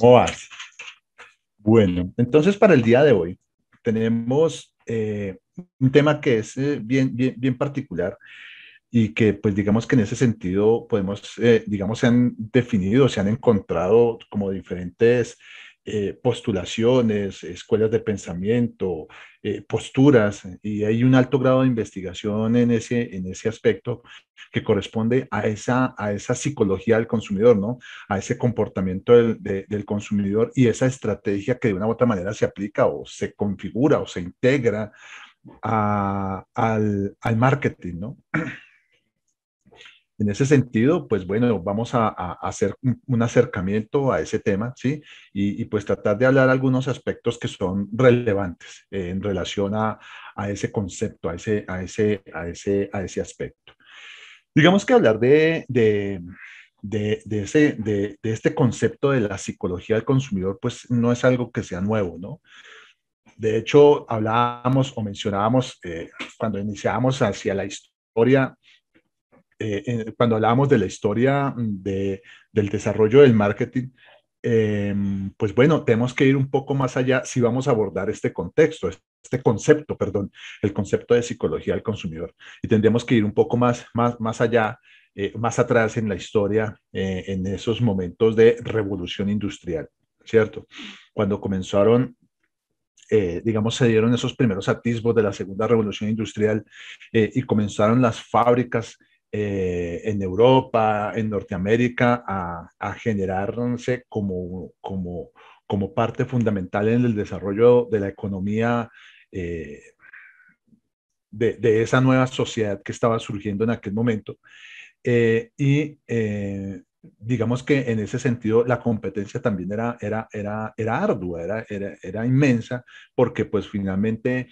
¿Cómo Bueno, entonces para el día de hoy tenemos eh, un tema que es eh, bien, bien, particular y que pues digamos que en ese sentido podemos, eh, digamos, se han definido, se han encontrado como diferentes eh, postulaciones, escuelas de pensamiento, eh, posturas, y hay un alto grado de investigación en ese, en ese aspecto que corresponde a esa, a esa psicología del consumidor, ¿no? A ese comportamiento del, consumidor y esa estrategia que de una u otra manera se aplica o se configura o se integra al, al marketing, ¿no? En ese sentido, pues bueno, vamos a, hacer un acercamiento a ese tema, ¿sí? Y, pues tratar de hablar algunos aspectos que son relevantes eh, en relación a, a, ese concepto, a ese, a ese, a ese, a ese aspecto. Digamos que hablar de, de de, de, ese, de, este concepto de la psicología del consumidor, pues no es algo que sea nuevo, ¿no? De hecho, hablábamos o mencionábamos eh, cuando iniciábamos hacia la historia eh, eh, cuando hablábamos de la historia mm, de, del desarrollo del marketing, em, pues bueno, tenemos que ir un poco más allá si vamos a abordar este contexto, este concepto, perdón, el concepto de psicología del consumidor. Y tendríamos que ir un poco más, más, más allá, eh, más atrás en la historia, en esos momentos de revolución industrial, ¿cierto? Cuando comenzaron... digamos, se dieron esos primeros atisbos de la segunda revolución industrial y comenzaron las fábricas eh, en Europa, en Norteamérica, a, a generarse como, como, como, parte fundamental en el desarrollo de la economía eh, de, de, esa nueva sociedad que estaba surgiendo en aquel momento. Eh, y digamos que en ese sentido la competencia también era, era, era, era ardua, era, era, era inmensa, porque pues finalmente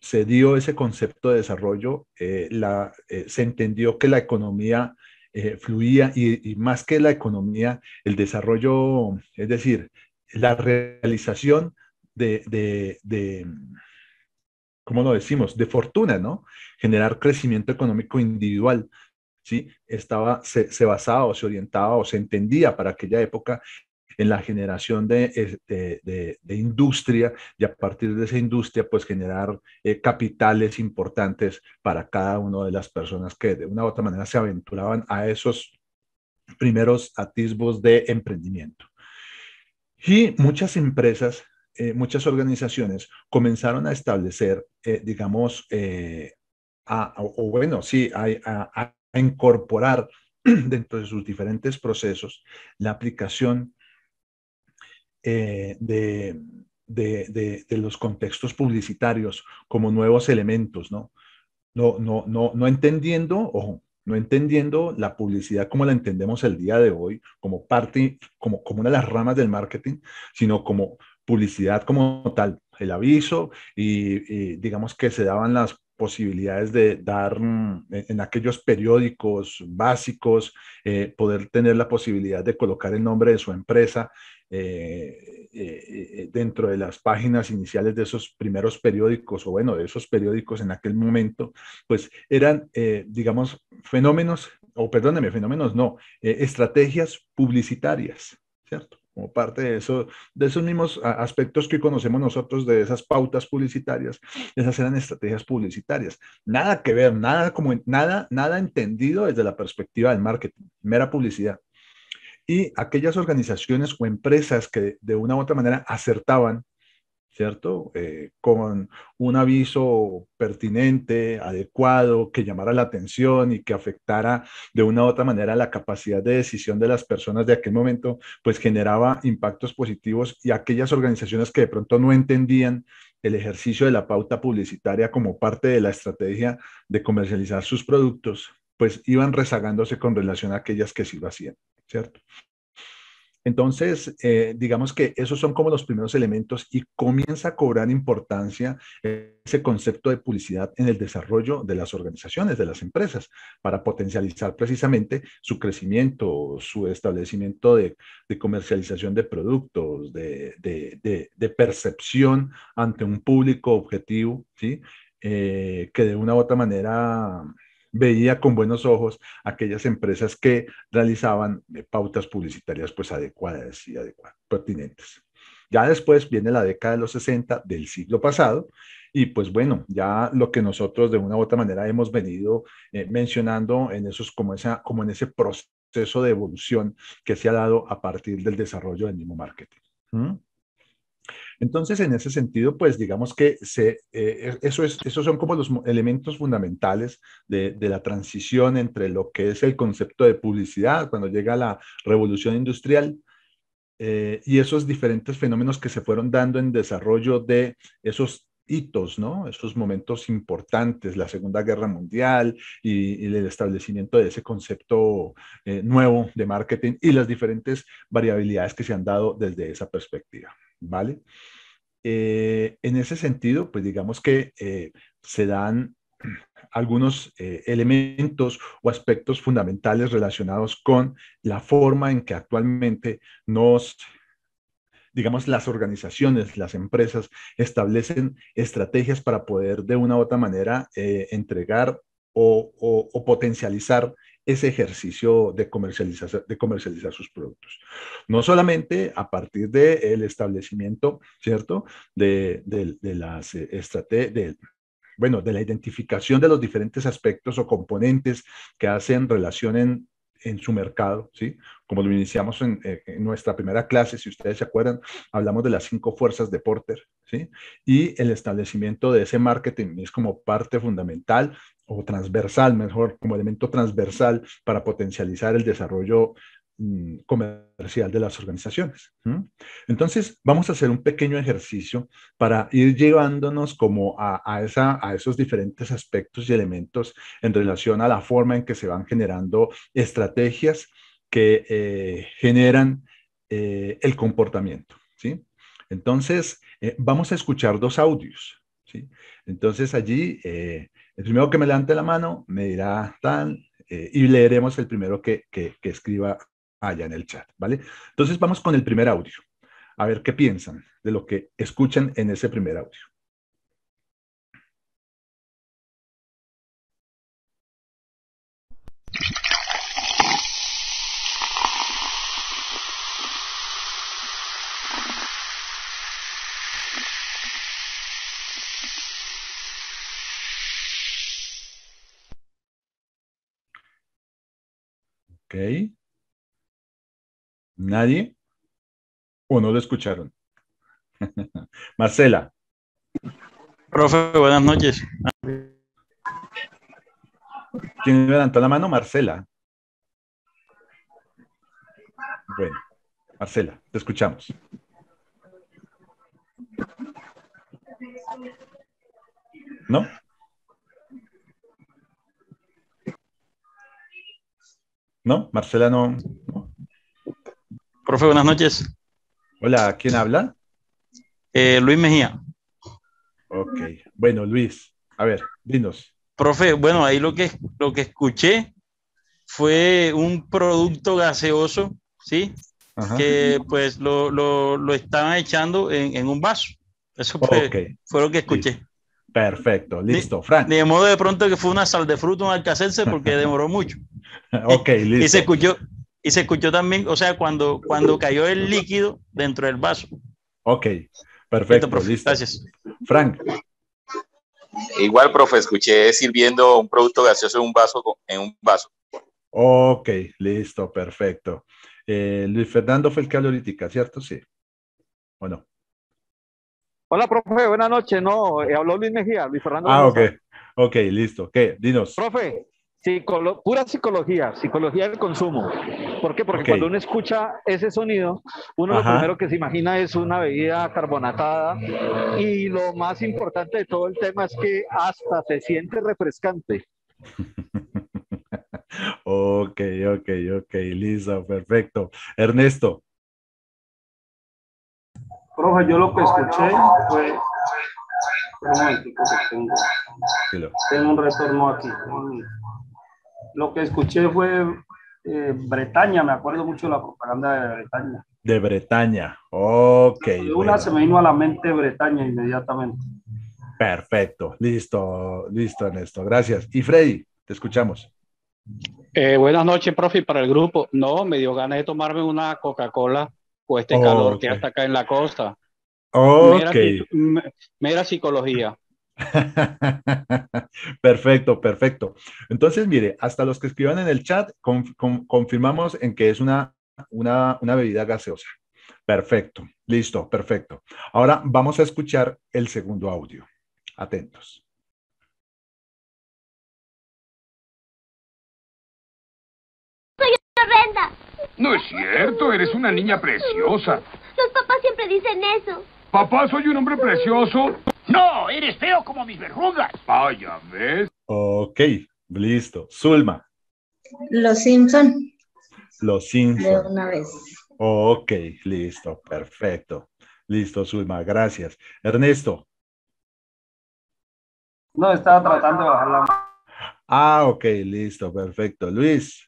se dio ese concepto de desarrollo, eh, la, eh, se entendió que la economía eh, fluía y, más que la economía, el desarrollo, es decir, la realización de, de, de ¿cómo lo decimos?, de fortuna, ¿no? Generar crecimiento económico individual, ¿sí? Estaba, se, se, basaba o se orientaba o se entendía para aquella época en la generación de, industria y a partir de esa industria, pues generar eh, capitales importantes para cada una de las personas que de una u otra manera se aventuraban a esos primeros atisbos de emprendimiento. Y muchas empresas, eh, muchas organizaciones comenzaron a establecer, eh, digamos, o bueno, sí, a incorporar dentro de sus diferentes procesos la aplicación eh, de, de, los contextos publicitarios como nuevos elementos, ¿no? No, no, no, no entendiendo, ojo, no entendiendo la publicidad como la entendemos el día de hoy, como parte, como, como una de las ramas del marketing, sino como publicidad como tal, el aviso y, digamos que se daban las posibilidades de dar mm, en aquellos periódicos básicos, eh, poder tener la posibilidad de colocar el nombre de su empresa eh, eh, eh, dentro de las páginas iniciales de esos primeros periódicos, o bueno, de esos periódicos en aquel momento, pues eran, digamos, fenómenos, o perdóneme, fenómenos no, estrategias publicitarias, ¿cierto? Como parte de, eso, de esos mismos aspectos que conocemos nosotros de esas pautas publicitarias, esas eran estrategias publicitarias. Nada que ver, nada, como, nada, nada entendido desde la perspectiva del marketing, mera publicidad y aquellas organizaciones o empresas que de una u otra manera acertaban, ¿cierto? Eh, con un aviso pertinente, adecuado, que llamara la atención y que afectara de una u otra manera la capacidad de decisión de las personas de aquel momento, pues generaba impactos positivos y aquellas organizaciones que de pronto no entendían el ejercicio de la pauta publicitaria como parte de la estrategia de comercializar sus productos, pues iban rezagándose con relación a aquellas que sí lo hacían, ¿cierto? Entonces, eh, digamos que esos son como los primeros elementos y comienza a cobrar importancia ese concepto de publicidad en el desarrollo de las organizaciones, de las empresas, para potencializar precisamente su crecimiento, su establecimiento de, comercialización de productos, de, percepción ante un público objetivo, ¿sí? Eh, que de una u otra manera veía con buenos ojos aquellas empresas que realizaban eh, pautas publicitarias pues adecuadas y adecuadas, pertinentes. Ya después viene la década de los 60 del siglo pasado y pues bueno, ya lo que nosotros de una u otra manera hemos venido eh, mencionando en esos, como, esa, como en ese proceso de evolución que se ha dado a partir del desarrollo del mismo marketing. ¿Mm? Entonces, en ese sentido, pues digamos que eh, e, eso esos son como los elementos fundamentales de, la transición entre lo que es el concepto de publicidad cuando llega la revolución industrial eh, y esos diferentes fenómenos que se fueron dando en desarrollo de esos hitos, ¿no? Esos momentos importantes, la Segunda Guerra Mundial y, el establecimiento de ese concepto eh, nuevo de marketing y las diferentes variabilidades que se han dado desde esa perspectiva. ¿vale? Eh, en ese sentido, pues digamos que eh, se dan algunos eh, elementos o aspectos fundamentales relacionados con la forma en que actualmente nos, digamos, las organizaciones, las empresas establecen estrategias para poder de una u otra manera entregar o potencializar ese ejercicio de comercializar, de comercializar sus productos. No solamente a partir del establecimiento, ¿cierto? De, de, de las eh, bueno, de la identificación de los diferentes aspectos o componentes que hacen relación en, en su mercado, ¿sí? Como lo iniciamos eh, en, nuestra primera clase, si ustedes se acuerdan, hablamos de las cinco fuerzas de Porter, ¿sí? Y el establecimiento de ese marketing es como parte fundamental o transversal, mejor, como elemento transversal para potencializar el desarrollo Mm, comercial de las organizaciones. Entonces, vamos a hacer un pequeño ejercicio para ir llevándonos como a, a, esa, a esos diferentes aspectos y elementos en relación a la forma en que se van generando estrategias que eh, generan eh, el comportamiento. ¿sí? Entonces, eh, vamos a escuchar dos audios. ¿sí? Entonces, allí, el primero que me levante la mano me dirá tal, y leeremos el primero que, que, que escriba allá en el chat, ¿vale? Entonces vamos con el primer audio. A ver qué piensan de lo que escuchan en ese primer audio. Okay. ¿Nadie? ¿O no lo escucharon? Marcela. Profe, buenas noches. ¿Quién levantó la mano? Marcela. Bueno, Marcela, te escuchamos. ¿No? ¿No? Marcela no. no. Profe, buenas noches. Hola, ¿quién habla? Eh, Luis Mejía. Ok, bueno, Luis, a ver, dinos. Profe, bueno, ahí lo que, lo que escuché fue un producto gaseoso, ¿sí? Que pues lo, lo, estaban echando en, un vaso. Eso fue, lo que escuché. Perfecto, listo, Frank. De modo de pronto que fue una sal de fruto, un alcacelce, porque demoró mucho. ok, listo. Y se escuchó, y se escuchó también, o sea, cuando, cuando cayó el líquido dentro del vaso. Ok, perfecto. Listo, Gracias. Frank. Igual, profe, escuché sirviendo un producto gaseoso en un vaso. En un vaso. Ok, listo, perfecto. Eh, Luis Fernando fue el que habló ¿cierto? Sí. ¿O Hola, profe, buenas noches. No, eh, habló Luis Mejía, Luis Fernando. Ah, ok, ok, listo. ¿Qué? Dinos. Profe, pura psicología, psicología del consumo. ¿Por qué? Porque cuando uno escucha ese sonido, uno lo primero que se imagina es una bebida carbonatada y lo más importante de todo el tema es que hasta se siente refrescante. ok, ok, ok, Lisa, perfecto. Ernesto. Profe, yo lo que escuché fue tengo. un retorno aquí lo que escuché fue eh, Bretaña, me acuerdo mucho de la propaganda de Bretaña. De Bretaña, ok. una se me vino a la mente Bretaña inmediatamente. Perfecto, listo, listo, esto, gracias. Y Freddy, te escuchamos. Eh, buenas noches, profe, para el grupo. No, me dio ganas de tomarme una Coca-Cola con pues, este calor que hasta acá en la costa. Oh, mera psicología. perfecto, perfecto. Entonces, mire, hasta los que escriban en el chat, confirmamos en que es una, una, bebida gaseosa. Perfecto, listo, perfecto. Ahora vamos a escuchar el segundo audio. Atentos. Soy No es cierto, eres una niña preciosa. Los papás siempre dicen eso. Papá, soy un hombre precioso. No, eres feo como mis verrugas. Vaya, ¿ves? Ok, listo. Zulma. Los Simpson. Los Simpson. una vez. Ok, listo, perfecto. Listo, Zulma, gracias. Ernesto. No, estaba tratando de bajar la mano. Ah, ok, listo, perfecto. Luis.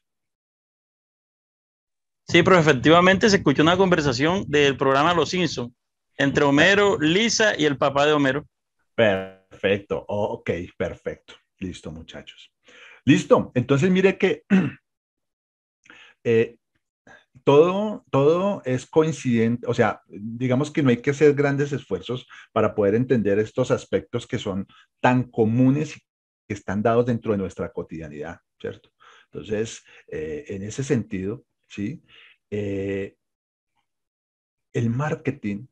Sí, pero efectivamente se escuchó una conversación del programa Los Simpson entre Homero, Lisa y el papá de Homero. Perfecto, ok, perfecto. Listo, muchachos. Listo, entonces mire que eh, todo, todo es coincidente, o sea, digamos que no hay que hacer grandes esfuerzos para poder entender estos aspectos que son tan comunes y que están dados dentro de nuestra cotidianidad, ¿cierto? Entonces, eh, en ese sentido, ¿sí? Eh, el marketing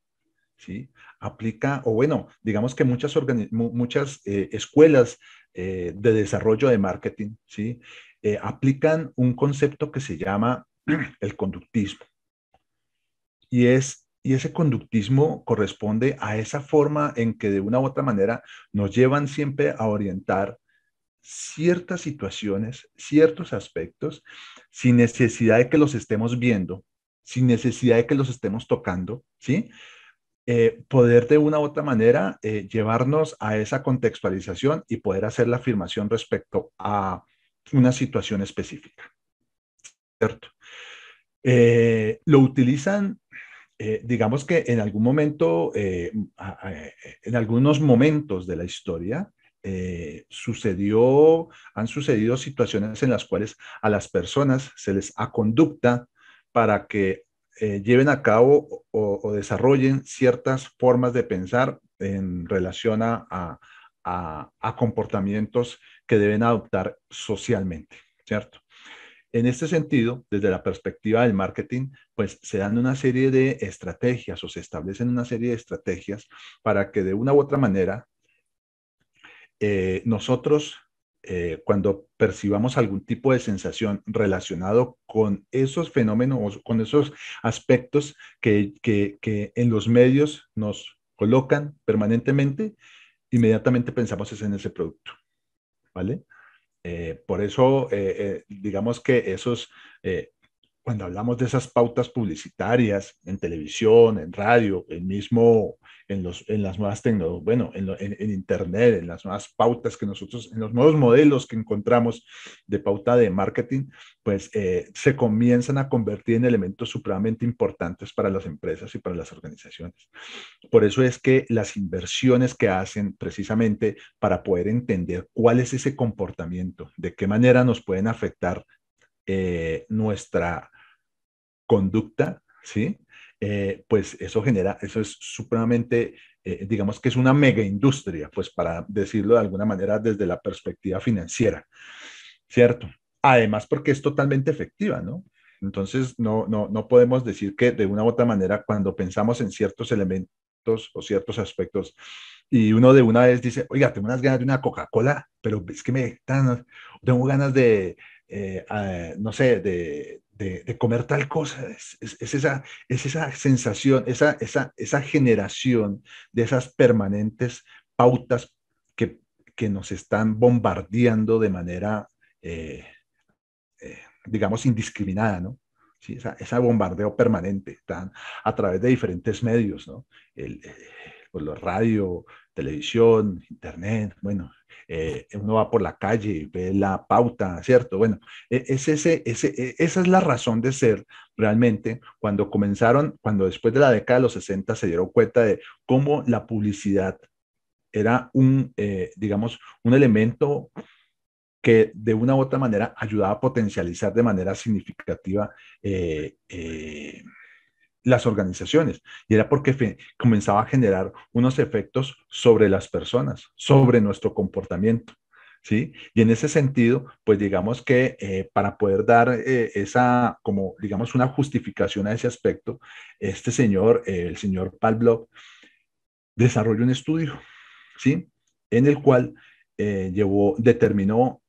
¿sí? Aplica, o bueno, digamos que muchas, muchas eh, escuelas eh, de desarrollo de marketing, ¿sí? Eh, aplican un concepto que se llama el conductismo. Y, es, y ese conductismo corresponde a esa forma en que de una u otra manera nos llevan siempre a orientar ciertas situaciones, ciertos aspectos, sin necesidad de que los estemos viendo, sin necesidad de que los estemos tocando, ¿sí? Eh, poder de una u otra manera eh, llevarnos a esa contextualización y poder hacer la afirmación respecto a una situación específica. ¿Cierto? Eh, lo utilizan, digamos que en algún momento, en algunos momentos de la historia, sucedió, han sucedido situaciones en las cuales a las personas se les aconducta para que eh, lleven a cabo o, desarrollen ciertas formas de pensar en relación a, comportamientos que deben adoptar socialmente, ¿cierto? En este sentido, desde la perspectiva del marketing, pues se dan una serie de estrategias o se establecen una serie de estrategias para que de una u otra manera eh, nosotros eh, cuando percibamos algún tipo de sensación relacionado con esos fenómenos, o con esos aspectos que, que, en los medios nos colocan permanentemente, inmediatamente pensamos es en ese producto, ¿vale? Eh, por eso, eh, digamos que esos cuando hablamos de esas pautas publicitarias en televisión, en radio, en mismo en, los, en las nuevas tecnologías, bueno, en, Internet, en las nuevas pautas que nosotros, en los nuevos modelos que encontramos de pauta de marketing, pues eh, se comienzan a convertir en elementos supremamente importantes para las empresas y para las organizaciones. Por eso es que las inversiones que hacen precisamente para poder entender cuál es ese comportamiento, de qué manera nos pueden afectar eh, nuestra conducta, ¿sí? Eh, pues eso genera, eso es supremamente, eh, digamos que es una mega industria, pues para decirlo de alguna manera desde la perspectiva financiera, ¿cierto? Además porque es totalmente efectiva, ¿no? Entonces, no, no, no podemos decir que de una u otra manera, cuando pensamos en ciertos elementos o ciertos aspectos, y uno de una vez dice, oiga, tengo unas ganas de una Coca-Cola, pero es que me dan, tengo ganas de, eh, ah, no sé, de, de, comer tal cosa. Es, esa, es esa sensación, esa, esa, esa generación de esas permanentes pautas que, que nos están bombardeando de manera, eh, eh, digamos, indiscriminada, ¿no? Sí, esa, bombardeo permanente, tan, a través de diferentes medios, ¿no? El, por pues, la radio, televisión, internet, bueno, eh, uno va por la calle, y ve la pauta, ¿cierto? Bueno, e, ese, ese, e, esa es la razón de ser realmente cuando comenzaron, cuando después de la década de los 60 se dieron cuenta de cómo la publicidad era un, eh, digamos, un elemento que de una u otra manera ayudaba a potencializar de manera significativa eh, las organizaciones y era porque comenzaba a generar unos efectos sobre las personas, sobre nuestro comportamiento. ¿Sí? Y en ese sentido, pues digamos que eh, para poder dar eh, esa, como digamos, una justificación a ese aspecto, este señor, eh, el señor Palblock desarrolló un estudio, ¿sí? En el cual llevó, determinó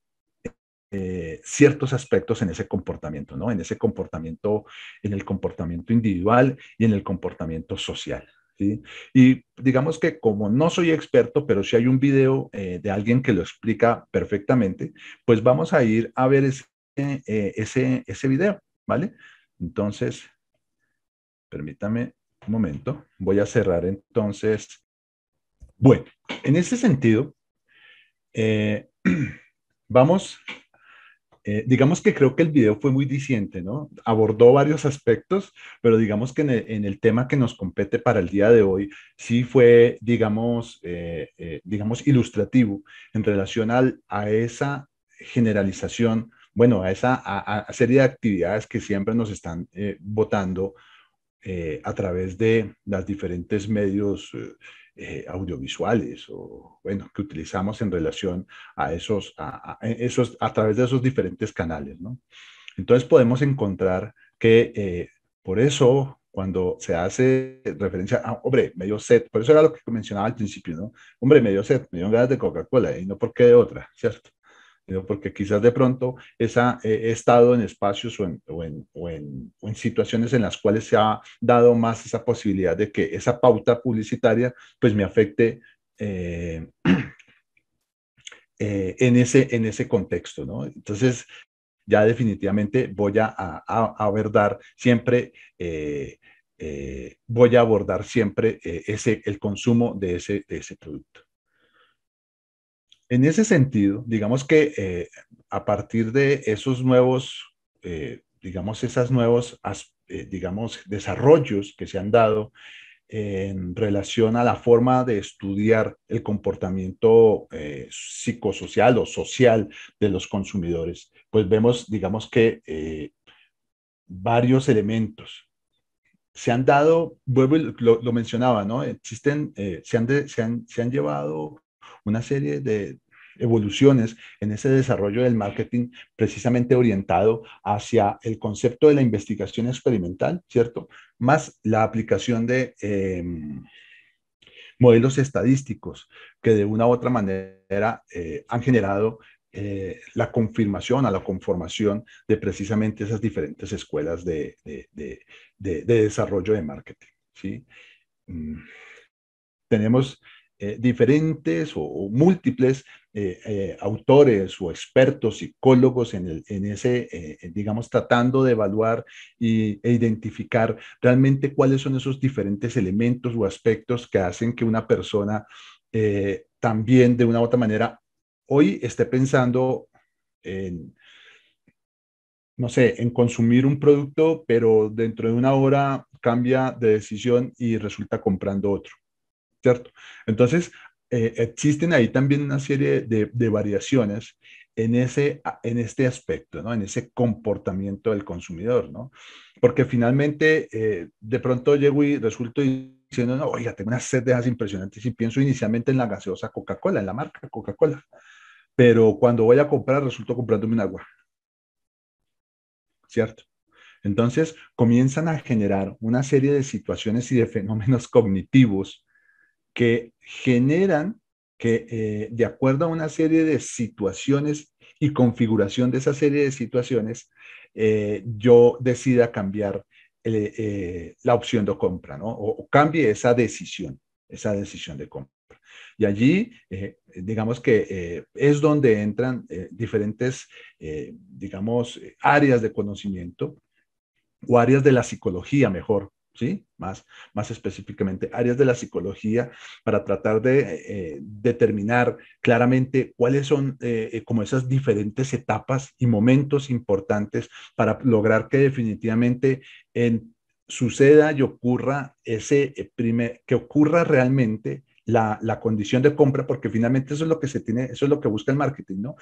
eh, ciertos aspectos en ese comportamiento, ¿no? En ese comportamiento, en el comportamiento individual y en el comportamiento social. ¿sí? Y digamos que como no soy experto, pero si hay un video eh, de alguien que lo explica perfectamente, pues vamos a ir a ver eh, ese, ese, video, ¿vale? Entonces, permítame un momento, voy a cerrar entonces. Bueno, en ese sentido, vamos eh, digamos que creo que el video fue muy disidente, ¿no? Abordó varios aspectos, pero digamos que en el, tema que nos compete para el día de hoy, sí fue, digamos, eh, eh, digamos ilustrativo en relación a esa generalización, bueno, a esa serie de actividades que siempre nos están votando a través de los diferentes medios eh, audiovisuales o, bueno, que utilizamos en relación a esos, a, e, esos, a través de esos diferentes canales, ¿no? Entonces podemos encontrar que eh, por eso cuando se hace referencia a, ah, hombre, medio set, por eso era lo que mencionaba al principio, ¿no? Hombre, medio set, medio me de Coca-Cola y no porque de otra, ¿cierto? porque quizás de pronto esa, eh, he estado en espacios o en, situaciones en las cuales se ha dado más esa posibilidad de que esa pauta publicitaria pues me afecte eh, eh, en, ese, en ese contexto, ¿no? Entonces, ya definitivamente voy a, abordar siempre, voy a abordar siempre ese, el consumo de ese, de ese producto. En ese sentido, digamos que eh, a partir de esos nuevos, eh, digamos, esos nuevos, eh, digamos, desarrollos que se han dado en relación a la forma de estudiar el comportamiento psicosocial o social de los consumidores, pues vemos, digamos que varios elementos se han dado, vuelvo, lo, lo mencionaba, ¿no? Existen, se, han, se, han llevado una serie de evoluciones en ese desarrollo del marketing precisamente orientado hacia el concepto de la investigación experimental, ¿cierto? Más la aplicación de em, modelos estadísticos que de una u otra manera eh, han generado eh, la confirmación a la conformación de precisamente esas diferentes escuelas de, desarrollo de marketing. ¿sí? Mm. Tenemos eh, diferentes o, múltiples eh, eh, autores o expertos, psicólogos en, el, en ese, digamos, tratando de evaluar y, e identificar realmente cuáles son esos diferentes elementos o aspectos que hacen que una persona también de una u otra manera hoy esté pensando en no sé, en consumir un producto, pero dentro de una hora cambia de decisión y resulta comprando otro. ¿cierto? Entonces, eh, existen ahí también una serie de, variaciones en, ese, en este aspecto, ¿no? en ese comportamiento del consumidor, ¿no? Porque finalmente, eh, de pronto llego y resulto diciendo, no, oiga, tengo unas sedes impresionantes y pienso inicialmente en la gaseosa Coca-Cola, en la marca Coca-Cola, pero cuando voy a comprar resulto comprándome un agua, ¿cierto? Entonces comienzan a generar una serie de situaciones y de fenómenos cognitivos que generan que eh, de acuerdo a una serie de situaciones y configuración de esa serie de situaciones, eh, yo decida cambiar eh, la opción de compra, ¿no? O, o, cambie esa decisión, esa decisión de compra. Y allí, digamos que es donde entran diferentes, digamos, áreas de conocimiento o áreas de la psicología, mejor, ¿sí? Más, más específicamente, áreas de la psicología para tratar de eh, determinar claramente cuáles son eh, eh, como esas diferentes etapas y momentos importantes para lograr que definitivamente suceda y ocurra ese primer, que ocurra realmente la, la condición de compra, porque finalmente eso es lo que se tiene, eso es lo que busca el marketing, ¿no?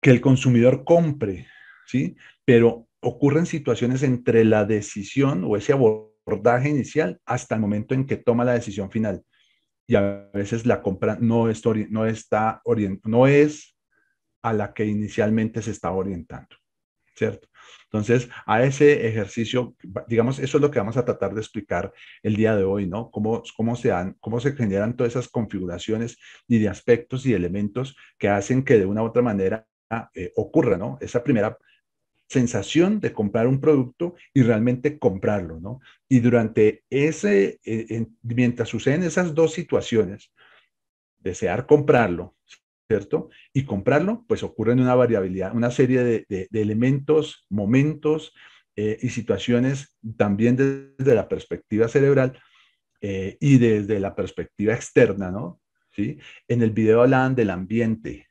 Que el consumidor compre, ¿sí? Pero ocurren situaciones entre la decisión o ese aborto abordaje inicial hasta el momento en que toma la decisión final. Y a veces la compra no, es, no, está no es a la que inicialmente se está orientando, ¿cierto? Entonces, a ese ejercicio, digamos, eso es lo que vamos a tratar de explicar el día de hoy, ¿no? Cómo, cómo, se, dan, cómo se generan todas esas configuraciones y de aspectos y elementos que hacen que de una u otra manera eh, ocurra, ¿no? Esa primera sensación de comprar un producto y realmente comprarlo, ¿no? Y durante ese, eh, mientras suceden esas dos situaciones, desear comprarlo, ¿cierto? Y comprarlo, pues ocurren una variabilidad, una serie de, elementos, momentos eh, y situaciones también desde, la perspectiva cerebral eh, y desde la perspectiva externa, ¿no? ¿Sí? En el video hablaban del ambiente,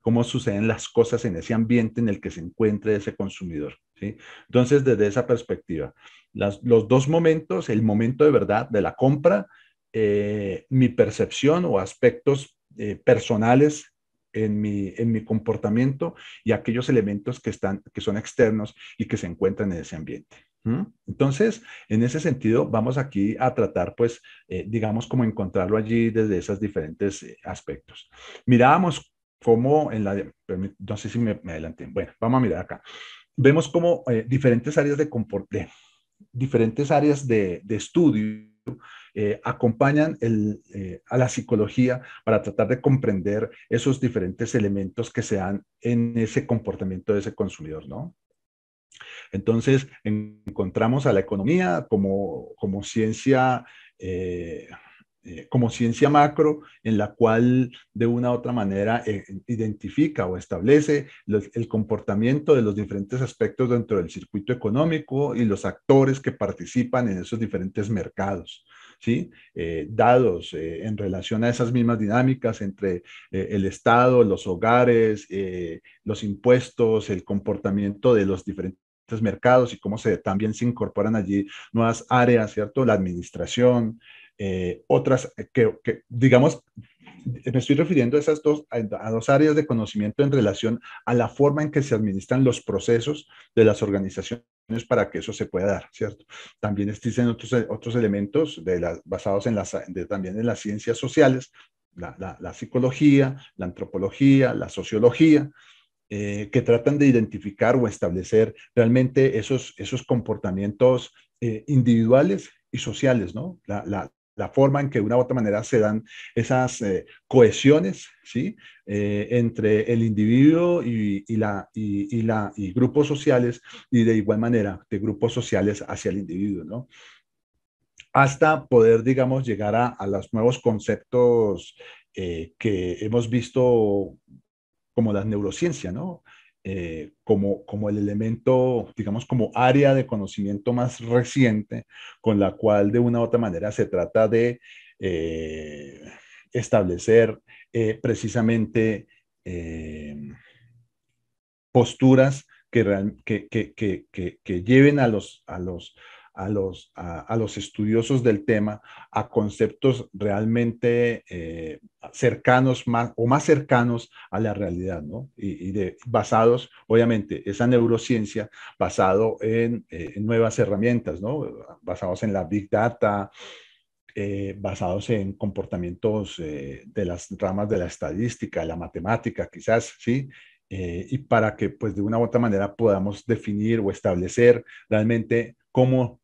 Cómo suceden las cosas en ese ambiente en el que se encuentra ese consumidor, ¿sí? Entonces, desde esa perspectiva, los dos momentos, el momento de verdad de la compra, eh, mi percepción o aspectos eh, personales en mi, en mi comportamiento y aquellos elementos que, están, que son externos y que se encuentran en ese ambiente. Entonces, en ese sentido, vamos aquí a tratar, pues, eh, digamos, cómo encontrarlo allí desde esos diferentes aspectos. Mirábamos como en la... no sé si me, adelanté. Bueno, vamos a mirar acá. Vemos cómo eh, diferentes áreas de, comporte diferentes áreas de, de estudio eh, acompañan el, eh, a la psicología para tratar de comprender esos diferentes elementos que se dan en ese comportamiento de ese consumidor, ¿no? Entonces, encontramos a la economía como, como ciencia eh, como ciencia macro en la cual de una u otra manera eh, identifica o establece el comportamiento de los diferentes aspectos dentro del circuito económico y los actores que participan en esos diferentes mercados. ¿Sí? Eh, dados en relación a esas mismas dinámicas entre el Estado, los hogares, los impuestos, el comportamiento de los diferentes mercados y cómo se, también se incorporan allí nuevas áreas, ¿cierto? La administración, eh, otras eh, que, digamos, me estoy refiriendo a esas dos, a dos áreas de conocimiento en relación a la forma en que se administran los procesos de las organizaciones para que eso se pueda dar, ¿cierto? También existen otros, otros elementos de basados en las, también en las ciencias sociales, la, psicología, la antropología, la sociología, eh, que tratan de identificar o establecer realmente esos, esos comportamientos individuales y sociales, ¿no? La, la forma en que de una u otra manera se dan esas eh, cohesiones ¿sí? Eh, entre el individuo y, la, y, la, y grupos sociales y de igual manera de grupos sociales hacia el individuo. ¿no? hasta poder, digamos, llegar a, los nuevos conceptos eh, que hemos visto como la neurociencia, ¿no? Eh, como, como el elemento, digamos, como área de conocimiento más reciente, con la cual de una u otra manera se trata de eh, establecer eh, precisamente posturas que, que, que, lleven a los, a los, a los, a, los estudiosos del tema a conceptos realmente eh, cercanos más, o más cercanos a la realidad, ¿no? Y, basados, obviamente, esa neurociencia basado eh, en, nuevas herramientas, ¿no? Basados en la Big Data, eh, basados en comportamientos de las ramas de la estadística, la matemática, quizás, ¿sí? y para que, pues, de una u otra manera podamos definir o establecer realmente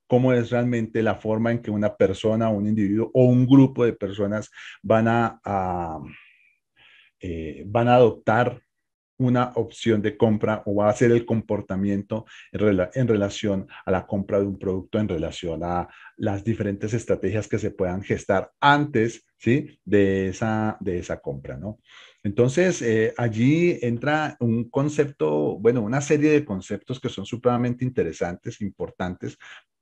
cómo, es realmente la forma en que una persona, un individuo o un grupo de personas van a, eh, van a adoptar una opción de compra o va a hacer el comportamiento en, relación a la compra de un producto, en relación a las diferentes estrategias que se puedan gestar antes ¿sí? de, esa, de esa compra. ¿no? Entonces, eh, allí entra un concepto, bueno, una serie de conceptos que son supremamente interesantes, importantes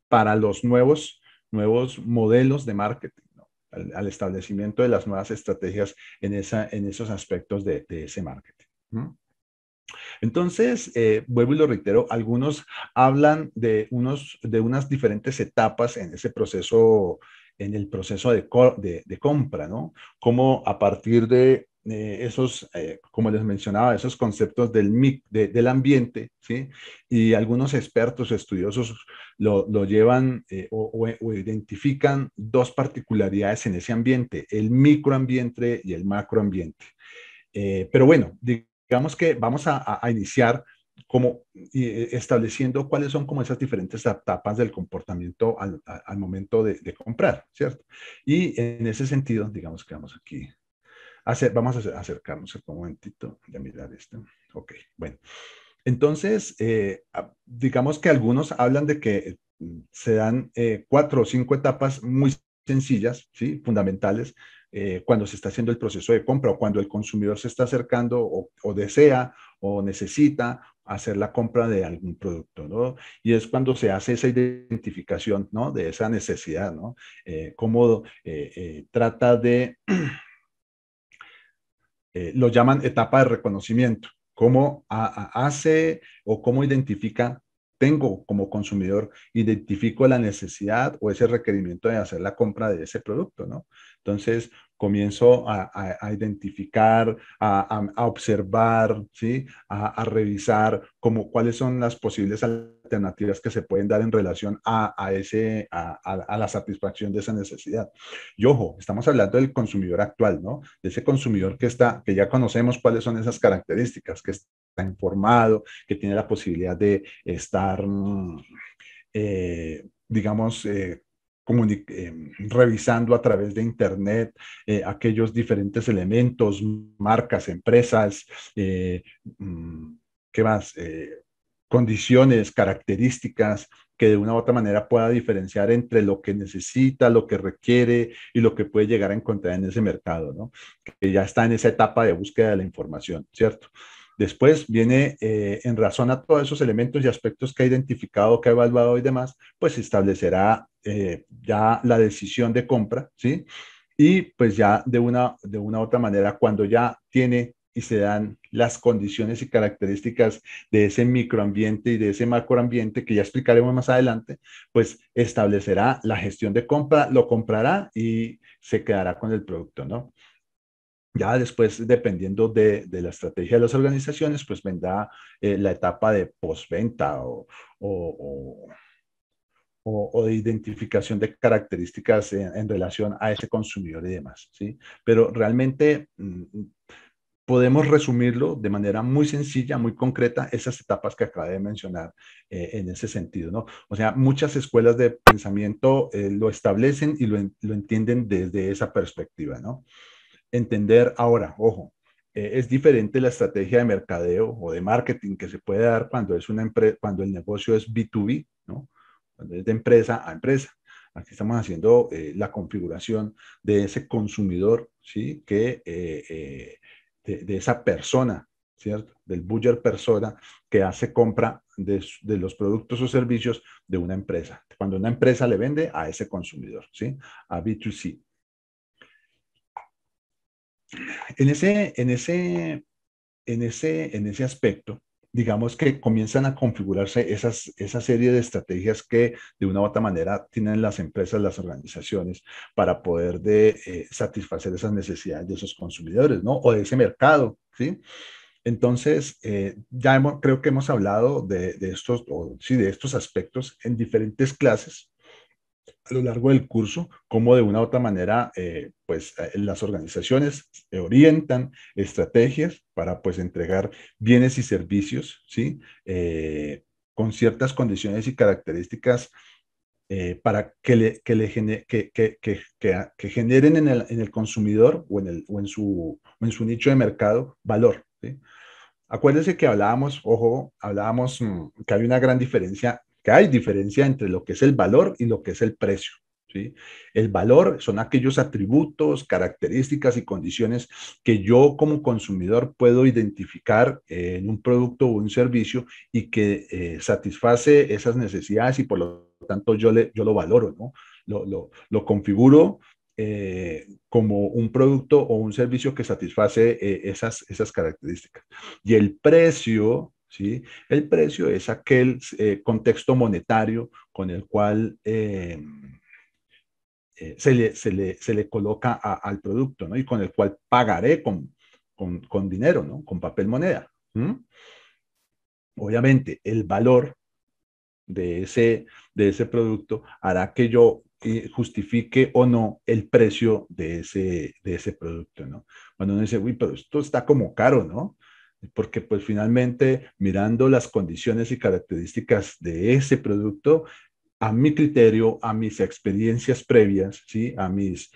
para los nuevos, nuevos modelos de marketing, al, establecimiento de las nuevas estrategias en, esa, en esos aspectos de, ese marketing. Entonces, eh, vuelvo y lo reitero, algunos hablan de, unos, de unas diferentes etapas en ese proceso, en el proceso de, de compra, ¿no? Como a partir de eh, esos, eh, como les mencionaba, esos conceptos del, del ambiente, ¿sí? Y algunos expertos estudiosos lo, lo llevan eh, o, identifican dos particularidades en ese ambiente, el microambiente y el macroambiente. pero bueno, digamos que vamos a, a iniciar como estableciendo cuáles son como esas diferentes etapas del comportamiento al, al momento de, de, comprar, ¿cierto? Y en ese sentido, digamos que vamos aquí vamos a acercarnos un momentito de mirar esto. Ok, bueno. Entonces, eh, ah, digamos que algunos hablan de que mm, se dan eh, cuatro o cinco etapas muy sencillas, ¿sí? fundamentales, eh, cuando se está haciendo el proceso de compra o cuando el consumidor se está acercando o, o desea o necesita hacer la compra de algún producto, ¿no? Y es cuando se hace esa identificación, ¿no? De esa necesidad, ¿no? cómo trata de Eh, lo llaman etapa de reconocimiento. ¿Cómo hace o cómo identifica, tengo como consumidor, identifico la necesidad o ese requerimiento de hacer la compra de ese producto, ¿no? Entonces, comienzo a, a, identificar, a, a, observar, ¿sí? a, revisar como, cuáles son las posibles alternativas que se pueden dar en relación a, ese, a, la satisfacción de esa necesidad. Y ojo, estamos hablando del consumidor actual, ¿no? De ese consumidor que, está, que ya conocemos cuáles son esas características, que está informado, que tiene la posibilidad de estar, mm, eh, digamos, eh, eh, revisando a través de Internet eh, aquellos diferentes elementos, marcas, empresas, eh, mm, ¿qué más? condiciones, características que de una u otra manera pueda diferenciar entre lo que necesita, lo que requiere y lo que puede llegar a encontrar en ese mercado, ¿no? Que ya está en esa etapa de búsqueda de la información, ¿cierto? Después viene, eh, en razón a todos esos elementos y aspectos que ha identificado, que ha evaluado y demás, pues establecerá eh, ya la decisión de compra, ¿sí? Y pues ya de una, de una u otra manera, cuando ya tiene y se dan las condiciones y características de ese microambiente y de ese macroambiente que ya explicaremos más adelante, pues establecerá la gestión de compra, lo comprará y se quedará con el producto, ¿no? Ya después, dependiendo de, de, la estrategia de las organizaciones, pues vendrá eh, la etapa de postventa o, o, o, de identificación de características en, relación a ese consumidor y demás. ¿sí? Pero realmente mm, mm, podemos resumirlo de manera muy sencilla, muy concreta, esas etapas que acabé de mencionar eh, en ese sentido, ¿no? O sea, muchas escuelas de pensamiento eh, lo establecen y lo, lo entienden desde esa perspectiva, ¿no? entender ahora, ojo, eh, es diferente la estrategia de mercadeo o de marketing que se puede dar cuando, es una cuando el negocio es B2B, ¿no? cuando es de empresa a empresa. Aquí estamos haciendo eh, la configuración de ese consumidor, ¿sí? que, eh, de, esa persona, ¿cierto? Del buyer persona que hace compra de, de, los productos o servicios de una empresa. Cuando una empresa le vende a ese consumidor, ¿sí? A B2C en ese, en ese, en ese, en ese aspecto, digamos que comienzan a configurarse esas, esa serie de estrategias que de una u otra manera tienen las empresas, las organizaciones, para poder de, eh, satisfacer esas necesidades de esos consumidores, ¿no? O de ese mercado, ¿sí? Entonces, eh, ya hemos, creo que hemos hablado de, de estos, o, sí, de estos aspectos en diferentes clases, a lo largo del curso, cómo de una u otra manera, eh, pues eh, las organizaciones orientan estrategias para, pues, entregar bienes y servicios, ¿sí? Eh, con ciertas condiciones y características para que, le, que, le que, que, generen en el, en el, consumidor o en, el, o en, su, en su nicho de mercado valor. ¿sí? Acuérdense que hablábamos, ojo, hablábamos mm, que hay una gran diferencia que hay diferencia entre lo que es el valor y lo que es el precio. ¿Sí? El valor son aquellos atributos, características y condiciones que yo como consumidor puedo identificar eh, en un producto o un servicio y que eh, satisface esas necesidades y por lo tanto yo, le, yo lo valoro, ¿no? Lo, lo, configuro eh, como un producto o un servicio que satisface esas, esas características. Y el precio ¿sí? El precio es aquel eh, contexto monetario con el cual eh, eh, se, le, se, le, se, le, coloca al producto, ¿no? Y con el cual pagaré con, con, con dinero, ¿no? Con papel moneda. Obviamente, el valor de ese, de ese producto hará que yo justifique o no el precio de ese, de ese producto, ¿no? Cuando uno dice, uy, pero esto está como caro, ¿no? porque pues finalmente mirando las condiciones y características de ese producto, a mi criterio, a mis experiencias previas, ¿sí? a, mis,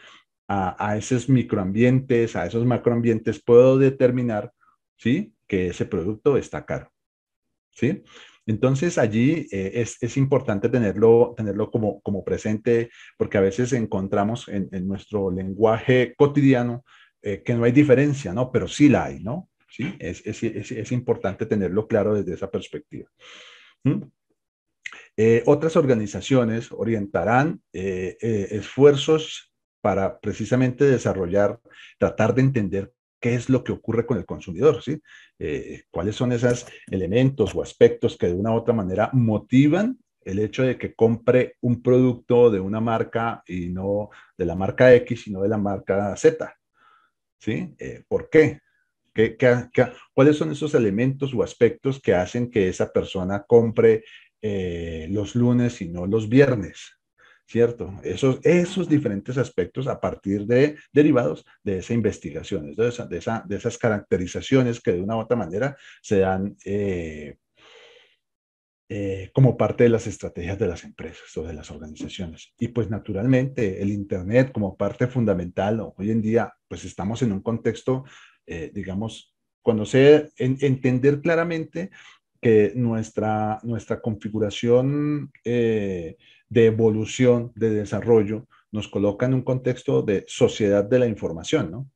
a, esos microambientes, a esos macroambientes, puedo determinar ¿sí? que ese producto está caro. ¿sí? Entonces allí eh, es, importante tenerlo, tenerlo como, presente, porque a veces encontramos en, nuestro lenguaje cotidiano eh, que no hay diferencia, ¿no? Pero sí la hay, ¿no? Es, importante tenerlo claro desde esa perspectiva. ¿Mm? Eh, otras organizaciones orientarán eh, eh, esfuerzos para precisamente desarrollar, tratar de entender qué es lo que ocurre con el consumidor, ¿sí? cuáles son esos elementos o aspectos que de una u otra manera motivan el hecho de que compre un producto de una marca y no de la marca X, sino de la marca Z, ¿sí? ¿Por qué? cuáles son esos elementos o aspectos que hacen que esa persona compre eh, los lunes y no los viernes? ¿Cierto? Esos, esos diferentes aspectos a partir de derivados de esa investigación, de, de, esa, de esas caracterizaciones que de una u otra manera se dan eh, eh, como parte de las estrategias de las empresas o de las organizaciones. Y pues naturalmente el Internet como parte fundamental, hoy en día pues estamos en un contexto eh, digamos, conocer, entender claramente que nuestra, nuestra configuración eh, de evolución, de desarrollo, nos coloca en un contexto de sociedad de la información, ¿no?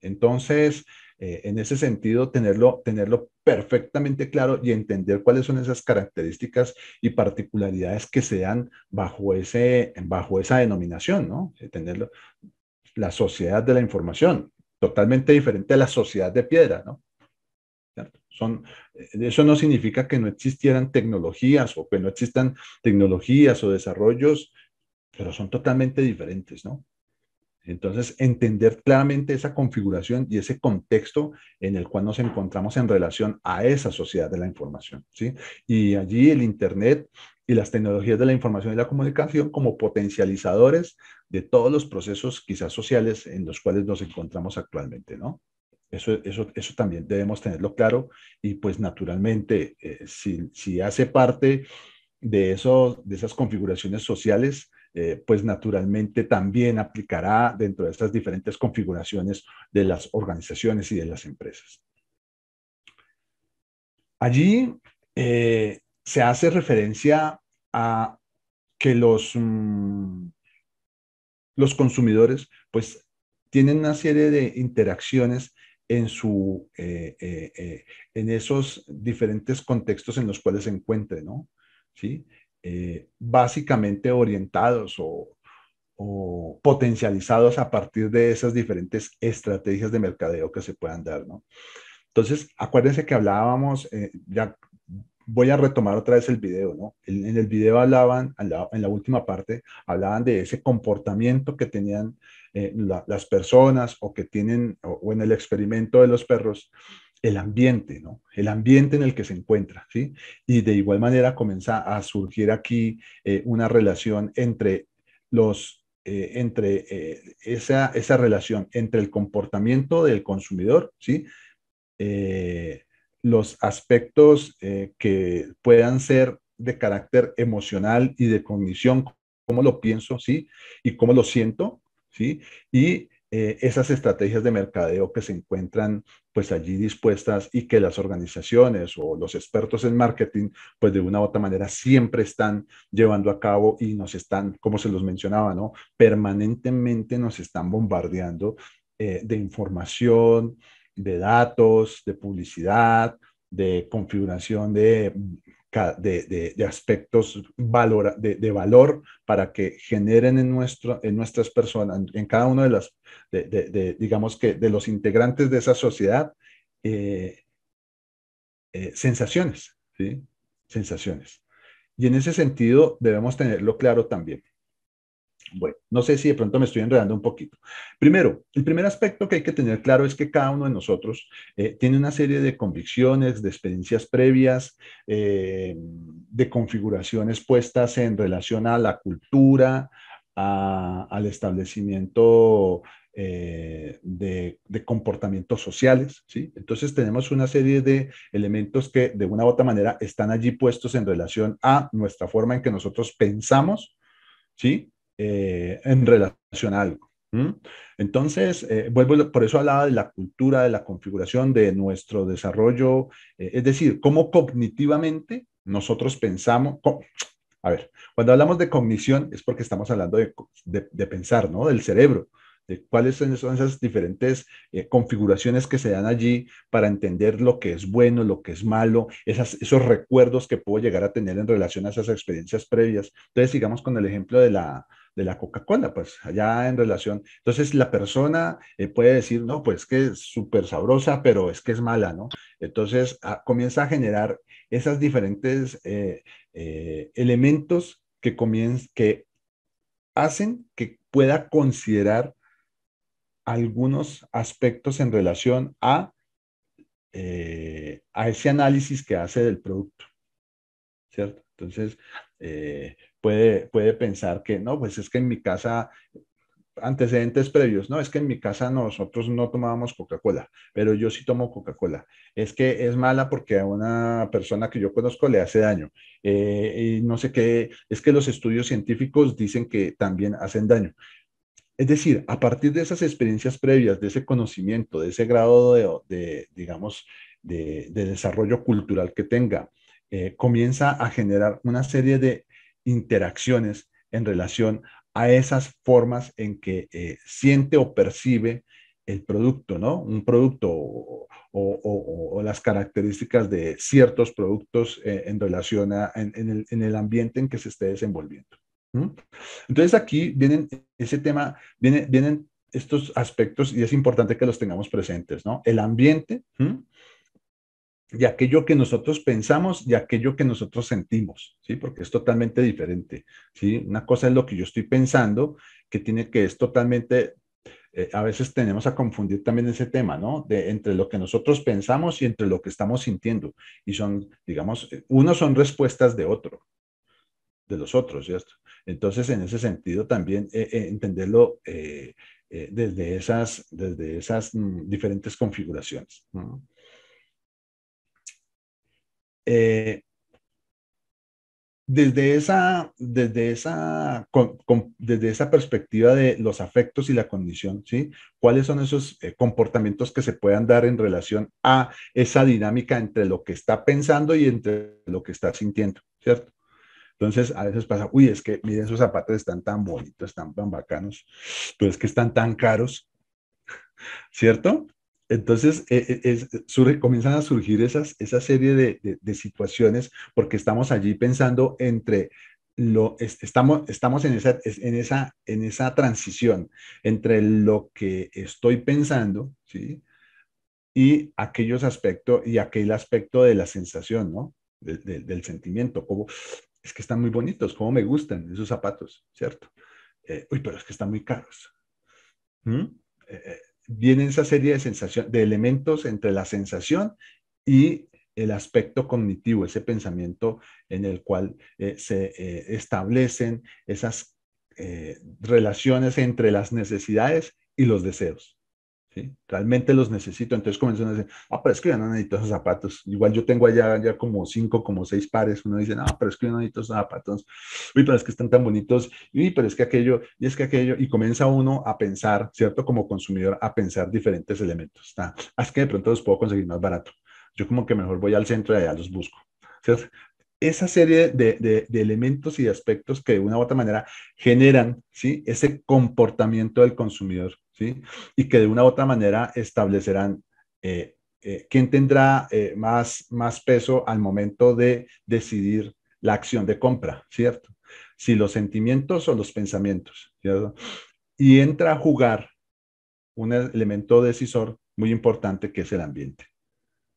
Entonces, eh, en ese sentido, tenerlo, tenerlo perfectamente claro y entender cuáles son esas características y particularidades que se dan bajo, ese, bajo esa denominación, ¿no? tenerlo, la sociedad de la información, totalmente diferente a la sociedad de piedra, ¿no? Son, eso no significa que no existieran tecnologías o que no existan tecnologías o desarrollos, pero son totalmente diferentes, ¿no? Entonces, entender claramente esa configuración y ese contexto en el cual nos encontramos en relación a esa sociedad de la información, ¿sí? Y allí el Internet y las tecnologías de la información y la comunicación como potencializadores de todos los procesos quizás sociales en los cuales nos encontramos actualmente, ¿no? Eso, también debemos tenerlo claro y pues naturalmente, eh, si, hace parte de, eso de esas configuraciones sociales, eh, pues naturalmente también aplicará dentro de estas diferentes configuraciones de las organizaciones y de las empresas. Allí eh, se hace referencia a que los, mm, los consumidores pues tienen una serie de interacciones eh, en, esos diferentes contextos en los cuales se encuentren, ¿no? ¿Sí? Eh, básicamente orientados o, potencializados a partir de esas diferentes estrategias de mercadeo que se puedan dar, ¿no? Entonces, acuérdense que hablábamos, eh, ya voy a retomar otra vez el video, ¿no? En, el video hablaban, en la, última parte, hablaban de ese comportamiento que tenían eh, las personas o que tienen, o en el experimento de los perros, el ambiente, ¿no? El ambiente en el que se encuentra, ¿sí? Y de igual manera comienza a surgir aquí eh, una relación entre los, eh, entre eh, esa, esa, relación entre el comportamiento del consumidor, ¿sí? los aspectos que puedan ser de carácter emocional y de cognición, cómo lo pienso, ¿sí? Y cómo lo siento, ¿sí? Y eh, esas estrategias de mercadeo que se encuentran pues allí dispuestas y que las organizaciones o los expertos en marketing pues de una u otra manera siempre están llevando a cabo y nos están, como se los mencionaba, ¿no? Permanentemente nos están bombardeando eh, de información, de datos, de publicidad, de configuración de de, aspectos de, valor para que generen en, en nuestras personas, en, cada uno de los, digamos que, de los integrantes de esa sociedad, eh, eh, sensaciones, Sensaciones. Y en ese sentido debemos tenerlo claro también. Bueno, no sé si de pronto me estoy enredando un poquito. Primero, el primer aspecto que hay que tener claro es que cada uno de nosotros eh, tiene una serie de convicciones, de experiencias previas, eh, de configuraciones puestas en relación a la cultura, al establecimiento eh, de, de, comportamientos sociales. ¿sí? Entonces tenemos una serie de elementos que de una u otra manera están allí puestos en relación a nuestra forma en que nosotros pensamos, ¿sí? Eh, en relación a algo. Entonces, eh, vuelvo, por eso hablaba de la cultura, de la configuración, de nuestro desarrollo, eh, es decir, cómo cognitivamente nosotros pensamos, a ver, cuando hablamos de cognición es porque estamos hablando de, pensar, ¿no? Del cerebro, de cuáles son esas diferentes configuraciones que se dan allí para entender lo que es bueno, lo que es malo, esas, esos recuerdos que puedo llegar a tener en relación a esas experiencias previas. Entonces, sigamos con el ejemplo de la, de la Coca-Cola, pues allá en relación. Entonces la persona eh, puede decir, no, pues que es súper sabrosa, pero es que es mala, ¿no? Entonces ah, comienza a generar esas diferentes eh, eh, elementos que, que hacen que pueda considerar algunos aspectos en relación a, a ese análisis que hace del producto, ¿cierto? Entonces, puede, pensar que no, pues es que en mi casa antecedentes previos, ¿no? Es que en mi casa nosotros no tomábamos Coca-Cola, pero yo sí tomo Coca-Cola. Es que es mala porque a una persona que yo conozco le hace daño. Eh, y no sé qué, es que los estudios científicos dicen que también hacen daño. Es decir, a partir de esas experiencias previas, de ese conocimiento, de ese grado de, digamos, de, desarrollo cultural que tenga, eh, comienza a generar una serie de interacciones en relación a esas formas en que eh, siente o percibe el producto, ¿no? Un producto o, las características de ciertos productos eh, en relación a, en, el, ambiente en que se esté desenvolviendo. Entonces aquí vienen ese tema, vienen estos aspectos y es importante que los tengamos presentes, ¿no? El ambiente, de aquello que nosotros pensamos y aquello que nosotros sentimos, ¿sí? Porque es totalmente diferente, ¿sí? Una cosa es lo que yo estoy pensando, que tiene que es totalmente, eh, a veces tenemos a confundir también ese tema, ¿no? De entre lo que nosotros pensamos y entre lo que estamos sintiendo. Y son, digamos, eh, uno son respuestas de otro, de los otros, ¿cierto? Entonces, en ese sentido también eh, entenderlo desde esas, desde esas mm, diferentes configuraciones. Eh, desde esa, desde esa, desde esa perspectiva de los afectos y la condición, ¿sí? ¿Cuáles son esos eh, comportamientos que se puedan dar en relación a esa dinámica entre lo que está pensando y entre lo que está sintiendo, ¿cierto? Entonces, a veces pasa, uy, es que miren, esos zapatos están tan bonitos, están tan bacanos, pero es que están tan caros, ¿cierto? Entonces, eh, eh, comienzan a surgir esas, esa serie de, de, situaciones porque estamos allí pensando entre lo, estamos, estamos en, esa, en, esa, en esa transición entre lo que estoy pensando, ¿sí? Y aquellos aspectos, y aquel aspecto de la sensación, ¿no? del sentimiento, como, es que están muy bonitos, como me gustan esos zapatos, ¿cierto? Eh, uy, pero es que están muy caros viene esa serie de, sensación, de elementos entre la sensación y el aspecto cognitivo, ese pensamiento en el cual eh, se eh, establecen esas eh, relaciones entre las necesidades y los deseos. Realmente los necesito. Entonces comenzaron a decir, ah, pero es que yo no necesito esos zapatos. Igual yo tengo allá ya como cinco, como seis pares. Uno dice, ah, pero es que yo no necesito esos zapatos. Uy, pero es que están tan bonitos. Uy, pero es que aquello, y es que aquello. Y comienza uno a pensar, ¿cierto? Como consumidor, a pensar diferentes elementos. Así ah, es que de pronto los puedo conseguir más barato. Yo como que mejor voy al centro y allá los busco. ¿cierto? esa serie de, elementos y de aspectos que de una u otra manera generan ese comportamiento del consumidor ¿sí? y que de una u otra manera establecerán eh, eh, quién tendrá eh, más, más peso al momento de decidir la acción de compra, ¿cierto? Si los sentimientos o los pensamientos, ¿cierto? Y entra a jugar un elemento decisor muy importante que es el ambiente,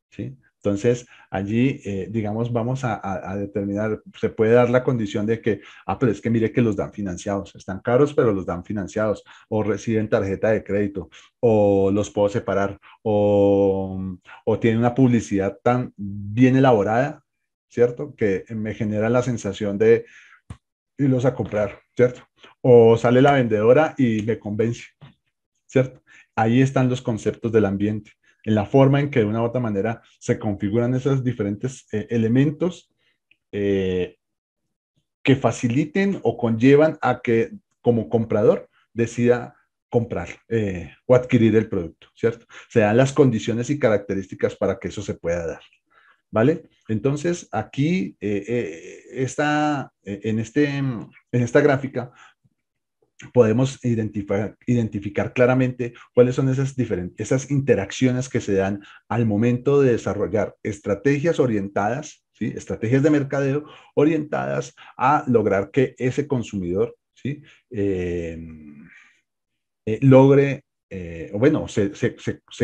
¿sí? Entonces, allí, eh, digamos, vamos a, determinar, se puede dar la condición de que, ah, pero es que mire que los dan financiados, están caros, pero los dan financiados, o reciben tarjeta de crédito, o los puedo separar, o, o tienen una publicidad tan bien elaborada, ¿cierto? Que me genera la sensación de irlos a comprar, ¿cierto? O sale la vendedora y me convence, ¿cierto? Ahí están los conceptos del ambiente en la forma en que de una u otra manera se configuran esos diferentes eh, elementos eh, que faciliten o conllevan a que como comprador decida comprar eh, o adquirir el producto, ¿cierto? Se dan las condiciones y características para que eso se pueda dar, ¿vale? Entonces, aquí, está, en, este, en esta gráfica, podemos identificar, claramente cuáles son esas, diferentes, esas interacciones que se dan al momento de desarrollar estrategias orientadas, ¿sí? estrategias de mercadeo orientadas a lograr que ese consumidor ¿sí? Eh, eh, logre eh, o bueno, se,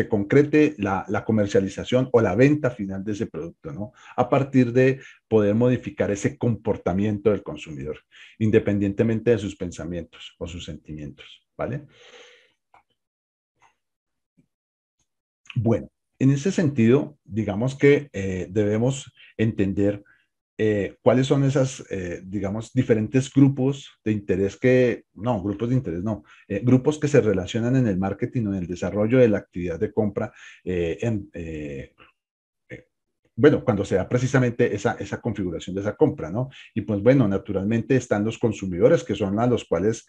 concrete la, comercialización o la venta final de ese producto, ¿no? A partir de poder modificar ese comportamiento del consumidor, independientemente de sus pensamientos o sus sentimientos, ¿vale? Bueno, en ese sentido, digamos que eh, debemos entender eh, cuáles son esas, eh, digamos, diferentes grupos de interés que, no, grupos de interés, no, eh, grupos que se relacionan en el marketing o en el desarrollo de la actividad de compra bueno, cuando sea precisamente esa, esa, configuración de esa compra, ¿no? Y pues bueno, naturalmente están los consumidores, que son a los cuales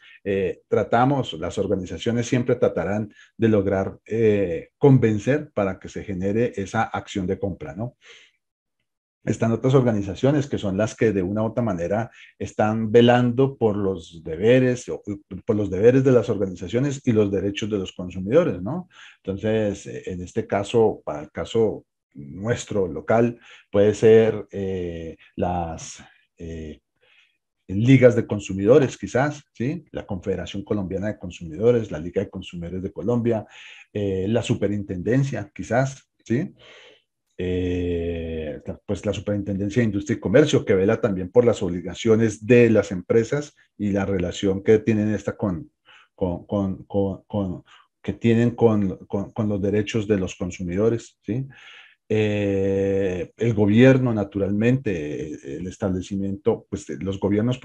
tratamos, las organizaciones siempre tratarán de lograr convencer para que se genere esa acción de compra, ¿no? están otras organizaciones que son las que de una u otra manera están velando por los deberes, por los deberes de las organizaciones y los derechos de los consumidores, ¿no? Entonces, eh, en este caso, para el caso nuestro local, puede ser eh, las... Eh, ligas de consumidores, quizás, ¿sí? La Confederación Colombiana de Consumidores, la Liga de Consumidores de Colombia, la Superintendencia, quizás, ¿sí? Eh, pues la Superintendencia de Industria y Comercio, que vela también por las obligaciones de las empresas y la relación que tienen esta con, con, que tienen con, los derechos de los consumidores, eh, el gobierno, naturalmente, el establecimiento, pues los gobiernos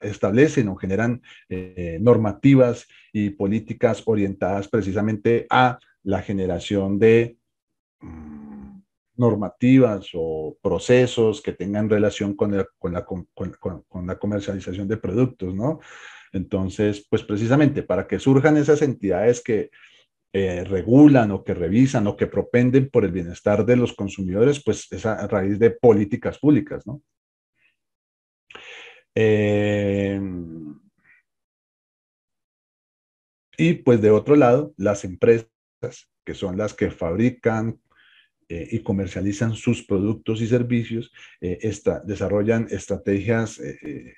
establecen o generan eh, normativas y políticas orientadas precisamente a la generación de Mm, normativas o procesos que tengan relación con la, con comercialización de productos, ¿no? Entonces, pues precisamente para que surjan esas entidades que eh, regulan o que revisan o que propenden por el bienestar de los consumidores, pues es a raíz de políticas públicas, ¿no? Em, y pues de otro lado, las empresas que son las que fabrican, eh, y comercializan sus productos y servicios, eh, desarrollan estrategias eh,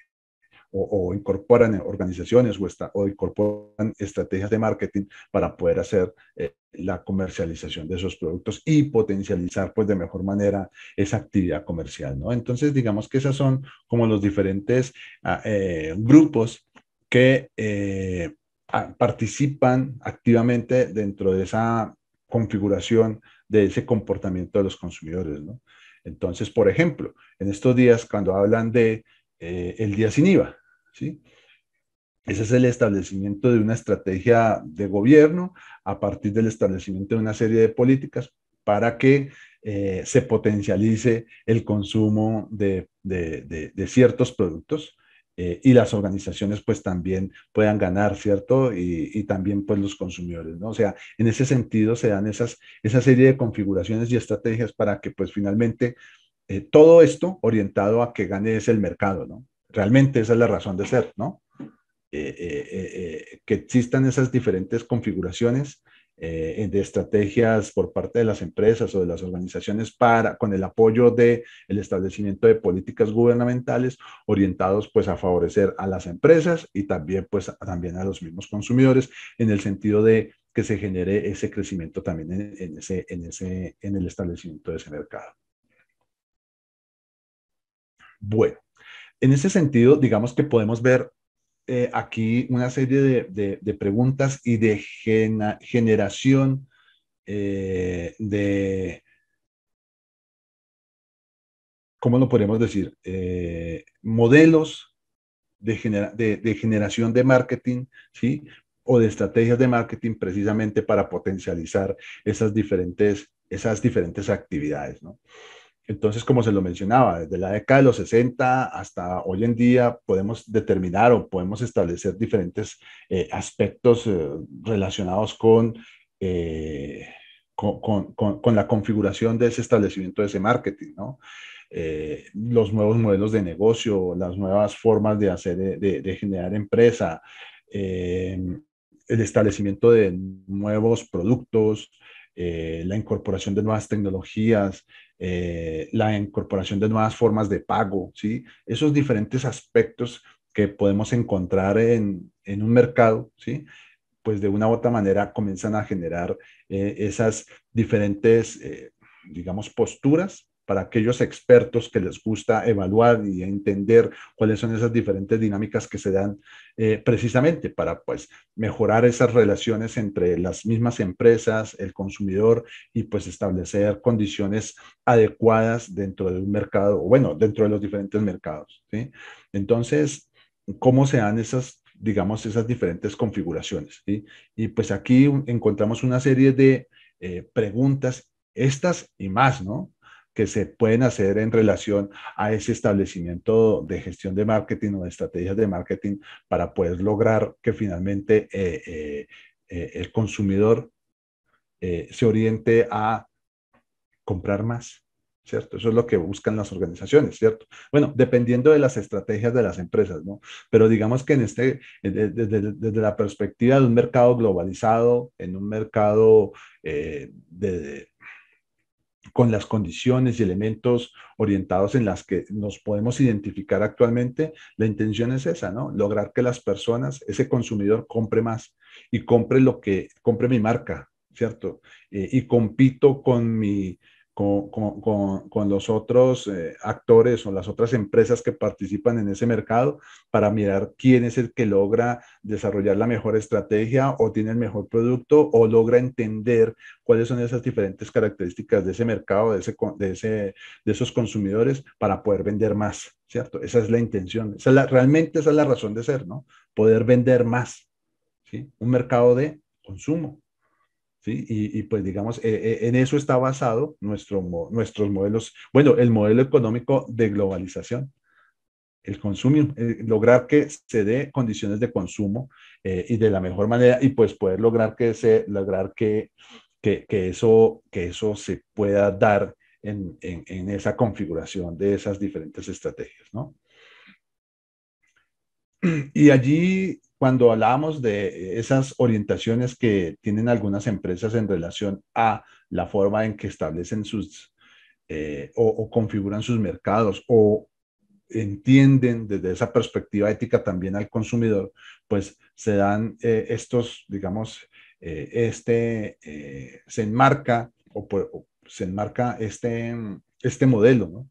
o, incorporan organizaciones o, esta, o, incorporan estrategias de marketing para poder hacer la comercialización de esos productos y potencializar pues de mejor manera esa actividad comercial, ¿no? Entonces digamos que esos son como los diferentes ah, grupos que participan activamente dentro de esa configuración de ese comportamiento de los consumidores, ¿no? Entonces, por ejemplo, en estos días cuando hablan de eh, el día sin IVA, ¿sí? Ese es el establecimiento de una estrategia de gobierno a partir del establecimiento de una serie de políticas para que eh, se potencialice el consumo de, de, ciertos productos eh, y las organizaciones pues también puedan ganar, ¿cierto? Y, también pues los consumidores, ¿no? O sea, en ese sentido se dan esas, esa serie de configuraciones y estrategias para que pues finalmente eh, todo esto orientado a que gane es el mercado, ¿no? Realmente esa es la razón de ser, ¿no? Eh, que existan esas diferentes configuraciones eh, de estrategias por parte de las empresas o de las organizaciones para, con el apoyo del el establecimiento de políticas gubernamentales orientados pues a favorecer a las empresas y también pues a, también a los mismos consumidores en el sentido de que se genere ese crecimiento también en, ese, en, ese, en el establecimiento de ese mercado. Bueno, en ese sentido, digamos que podemos ver eh, aquí una serie de, preguntas y de generación eh, de, ¿cómo lo podemos decir? Eh, modelos de, generación de marketing, ¿sí? O de estrategias de marketing precisamente para potencializar esas diferentes, esas diferentes actividades, ¿no? Entonces, como se lo mencionaba, desde la década de los 60 hasta hoy en día podemos determinar o podemos establecer diferentes eh, aspectos eh, relacionados eh, con, con, la configuración de ese establecimiento, de ese marketing, ¿no? los nuevos modelos de negocio, las nuevas formas de hacer, de, de generar empresa, el establecimiento de nuevos productos, la incorporación de nuevas tecnologías, eh, la incorporación de nuevas formas de pago, ¿sí? esos diferentes aspectos que podemos encontrar en, un mercado, ¿sí? pues de una u otra manera comienzan a generar eh, esas diferentes, eh, digamos, posturas para aquellos expertos que les gusta evaluar y entender cuáles son esas diferentes dinámicas que se dan eh, precisamente para pues mejorar esas relaciones entre las mismas empresas, el consumidor y pues establecer condiciones adecuadas dentro de un mercado, o bueno, dentro de los diferentes mercados. Entonces, ¿cómo se dan esas digamos, esas diferentes configuraciones. Y pues aquí encontramos una serie de eh, preguntas, estas y más, ¿no? que se pueden hacer en relación a ese establecimiento de gestión de marketing o de estrategias de marketing para poder lograr que finalmente eh, eh, eh, el consumidor se oriente a comprar más, ¿cierto? Eso es lo que buscan las organizaciones, ¿cierto? Bueno, dependiendo de las estrategias de las empresas, ¿no? Pero digamos que en este, desde, la perspectiva de un mercado globalizado, en un mercado de, con las condiciones y elementos orientados en las que nos podemos identificar actualmente, la intención es esa, ¿no? Lograr que las personas, ese consumidor compre más y compre lo que, compre mi marca, ¿cierto? Eh, y compito con mi con, los otros eh, actores o las otras empresas que participan en ese mercado para mirar quién es el que logra desarrollar la mejor estrategia o tiene el mejor producto o logra entender cuáles son esas diferentes características de ese mercado, de, ese, de, esos consumidores para poder vender más, ¿cierto? Esa es la intención, esa realmente esa es la razón de ser, ¿no? Poder vender más, ¿sí? Un mercado de consumo. Y, y pues digamos, eh, eh, en eso está basado nuestro, nuestros modelos, bueno, el modelo económico de globalización, el consumo, eh, lograr que se dé condiciones de consumo y de la mejor manera y pues poder lograr que se, lograr que, que, que eso, que eso se pueda dar en, en, en, esa configuración de esas diferentes estrategias, ¿no? Y allí cuando hablábamos de esas orientaciones que tienen algunas empresas en relación a la forma en que establecen sus eh, o, configuran sus mercados o entienden desde esa perspectiva ética también al consumidor, pues se dan eh, estos, digamos, eh, este, se enmarca pues, o, se enmarca este, este modelo, ¿no?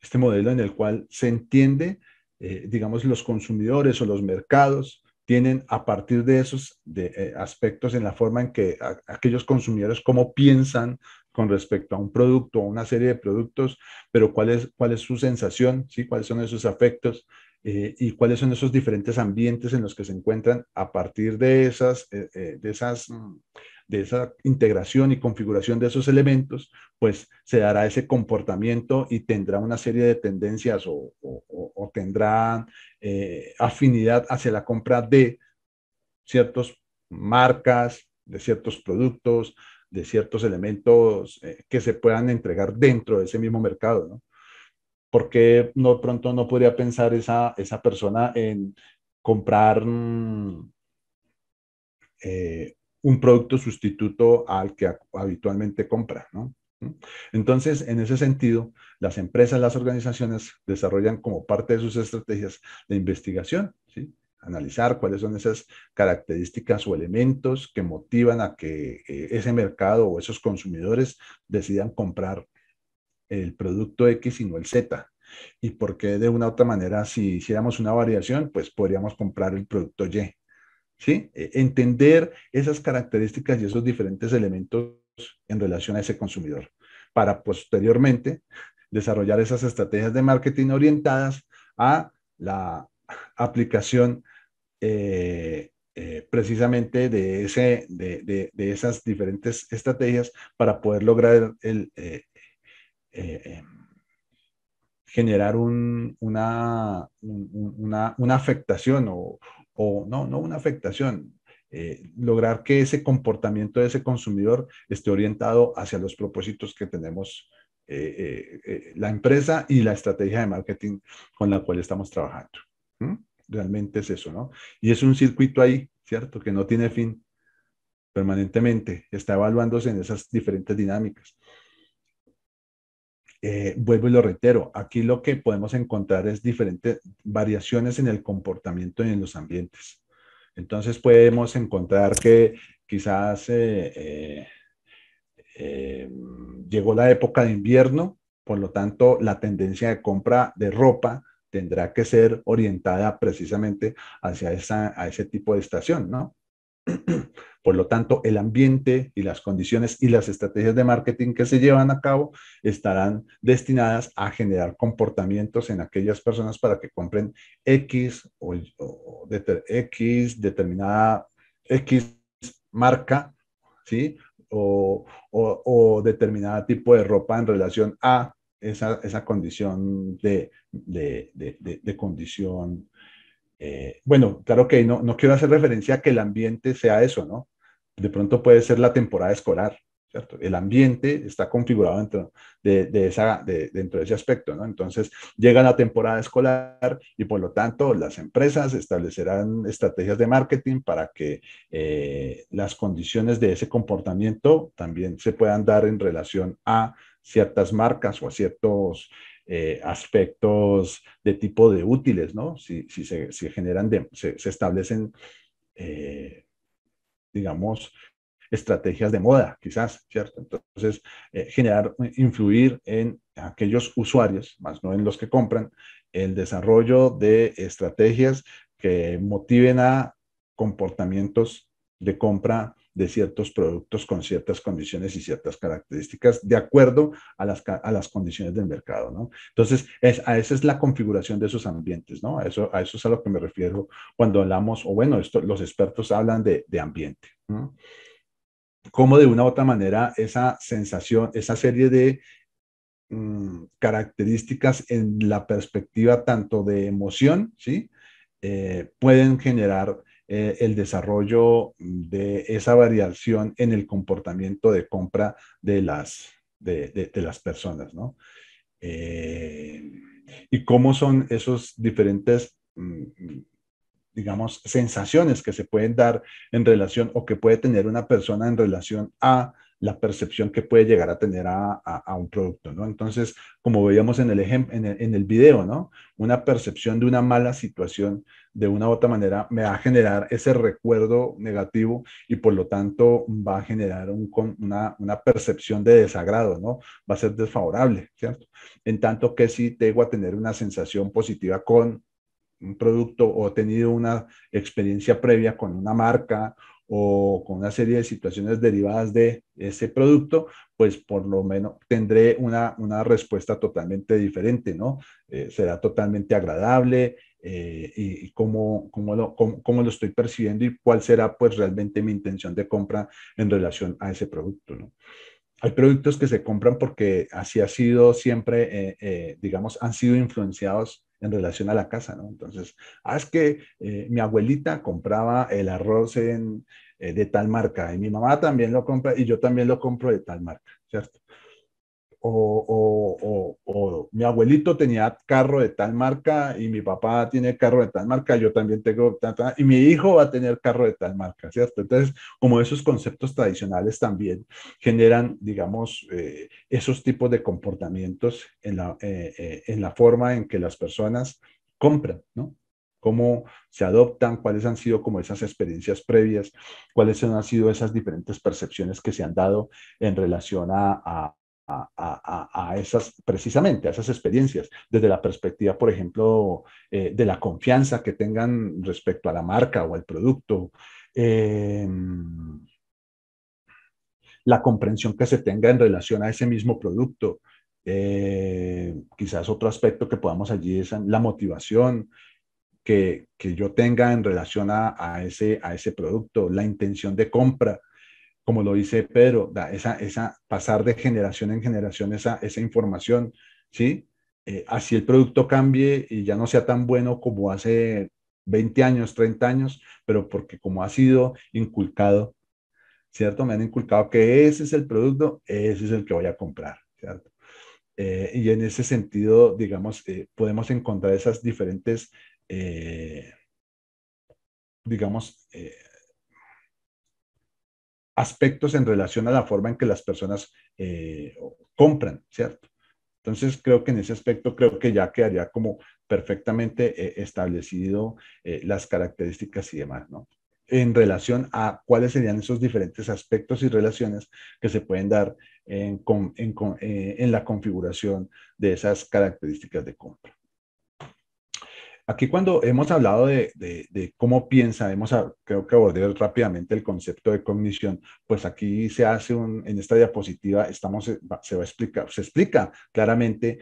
Este modelo en el cual se entiende, digamos, los consumidores o los mercados Vienen a partir de esos eh, aspectos en la forma en que aquellos consumidores cómo piensan con respecto a un producto, o una serie de productos, pero cuál es, cuál es su sensación, ¿sí? cuáles son esos afectos eh, y cuáles son esos diferentes ambientes en los que se encuentran a partir de esas, eh, de esas mm, de esa integración y configuración de esos elementos, pues se dará ese comportamiento y tendrá una serie de tendencias o, tendrá eh, afinidad hacia la compra de ciertas marcas, de ciertos productos, de ciertos elementos eh, que se puedan entregar dentro de ese mismo mercado, ¿no? Porque no pronto no podría pensar esa, esa persona en comprar mm, eh, un producto sustituto al que habitualmente compra, ¿no? Entonces, en ese sentido, las empresas, las organizaciones desarrollan como parte de sus estrategias la investigación, ¿sí? analizar cuáles son esas características o elementos que motivan a que eh, ese mercado o esos consumidores decidan comprar el producto X y no el Z. Y porque de una u otra manera, si hiciéramos una variación, pues podríamos comprar el producto Y e, entender esas características y esos diferentes elementos en relación a ese consumidor para posteriormente desarrollar esas estrategias de marketing orientadas a la aplicación eh, eh, precisamente de, ese, de, esas diferentes estrategias para poder lograr eh, generar una, una, afectación o, o no, no una afectación, eh, lograr que ese comportamiento de ese consumidor esté orientado hacia los propósitos que tenemos eh, eh, la empresa y la estrategia de marketing con la cual estamos trabajando. Realmente es eso, ¿no? Y es un circuito ahí, ¿cierto? Que no tiene fin permanentemente, está evaluándose en esas diferentes dinámicas. Eh, vuelvo y lo reitero, aquí lo que podemos encontrar es diferentes variaciones en el comportamiento y en los ambientes. Entonces podemos encontrar que quizás eh, eh, llegó la época de invierno, por lo tanto la tendencia de compra de ropa tendrá que ser orientada precisamente hacia a ese tipo de estación, ¿no? Por lo tanto, el ambiente y las condiciones y las estrategias de marketing que se llevan a cabo estarán destinadas a generar comportamientos en aquellas personas para que compren X o, X determinada X marca, ¿sí? O, o, determinado tipo de ropa en relación a esa, condición de, de, de condición eh, bueno, claro que no, no quiero hacer referencia a que el ambiente sea eso, ¿no? De pronto puede ser la temporada escolar, ¿cierto? El ambiente está configurado dentro de, dentro de ese aspecto, ¿no? Entonces, llega la temporada escolar y por lo tanto las empresas establecerán estrategias de marketing para que eh, las condiciones de ese comportamiento también se puedan dar en relación a ciertas marcas o a ciertos eh, aspectos de tipo de útiles, ¿no? Si, se, generan, se, establecen, eh, digamos, estrategias de moda, quizás, ¿cierto? Entonces, eh, generar, influir en aquellos usuarios, más no en los que compran, el desarrollo de estrategias que motiven a comportamientos de compra de ciertos productos con ciertas condiciones y ciertas características de acuerdo a las, condiciones del mercado, ¿no? Entonces, es, a esa es la configuración de esos ambientes, ¿no? A eso, a eso es a lo que me refiero cuando hablamos, o bueno, los expertos hablan de, ambiente, como de una u otra manera esa sensación, esa serie de mm, características en la perspectiva tanto de emoción, ¿sí? Eh, pueden generar eh, el desarrollo de esa variación en el comportamiento de compra de las, de, las personas, ¿no? Eh, y cómo son esos diferentes, mm, digamos, sensaciones que se pueden dar en relación o que puede tener una persona en relación a la percepción que puede llegar a tener a, un producto, ¿no? Entonces, como veíamos en el, en en el video, ¿no? Una percepción de una mala situación de una u otra manera me va a generar ese recuerdo negativo y por lo tanto va a generar un, una, una, percepción de desagrado, ¿no? Va a ser desfavorable, ¿cierto? En tanto que si tengo a tener una sensación positiva con un producto o he tenido una experiencia previa con una marca o con una serie de situaciones derivadas de ese producto, pues por lo menos tendré una, respuesta totalmente diferente, ¿no? Eh, será totalmente agradable eh, y, cómo, lo, estoy percibiendo y cuál será pues realmente mi intención de compra en relación a ese producto, ¿no? Hay productos que se compran porque así ha sido siempre, eh, digamos, han sido influenciados en relación a la casa, ¿no? Entonces, ah, es que eh, mi abuelita compraba el arroz en, eh, de tal marca y mi mamá también lo compra y yo también lo compro de tal marca, ¿cierto? o, o, o, mi abuelito tenía carro de tal marca y mi papá tiene carro de tal marca, yo también tengo, y mi hijo va a tener carro de tal marca, ¿cierto? Entonces, como esos conceptos tradicionales también generan, digamos, eh, esos tipos de comportamientos en la, eh, eh, en la forma en que las personas compran, ¿no? cómo se adoptan, cuáles han sido como esas experiencias previas, cuáles han sido esas diferentes percepciones que se han dado en relación a, a, esas, precisamente, a esas experiencias, desde la perspectiva, por ejemplo, eh, de la confianza que tengan respecto a la marca o al producto, em, la comprensión que se tenga en relación a ese mismo producto. Eh, quizás otro aspecto que podamos allí es la motivación, que, yo tenga en relación a, ese, a ese producto, la intención de compra, como lo dice Pedro, esa, esa pasar de generación en generación esa, esa información, ¿sí? Eh, así el producto cambie y ya no sea tan bueno como hace 20 años, 30 años, pero porque como ha sido inculcado, ¿cierto? Me han inculcado que ese es el producto, ese es el que voy a comprar, ¿cierto? Eh, y en ese sentido, digamos, eh, podemos encontrar esas diferentes, digamos, aspectos en relación a la forma en que las personas eh, compran, ¿cierto? Entonces, creo que en ese aspecto, creo que ya quedaría como perfectamente eh, establecido eh, las características y demás, ¿no? En relación a cuáles serían esos diferentes aspectos y relaciones que se pueden dar en la configuración de esas características de compra. Aquí cuando hemos hablado de, cómo piensa, hemos, creo que abordé rápidamente el concepto de cognición, pues aquí se hace un, en esta diapositiva estamos, eh, se va a explicar, se explica claramente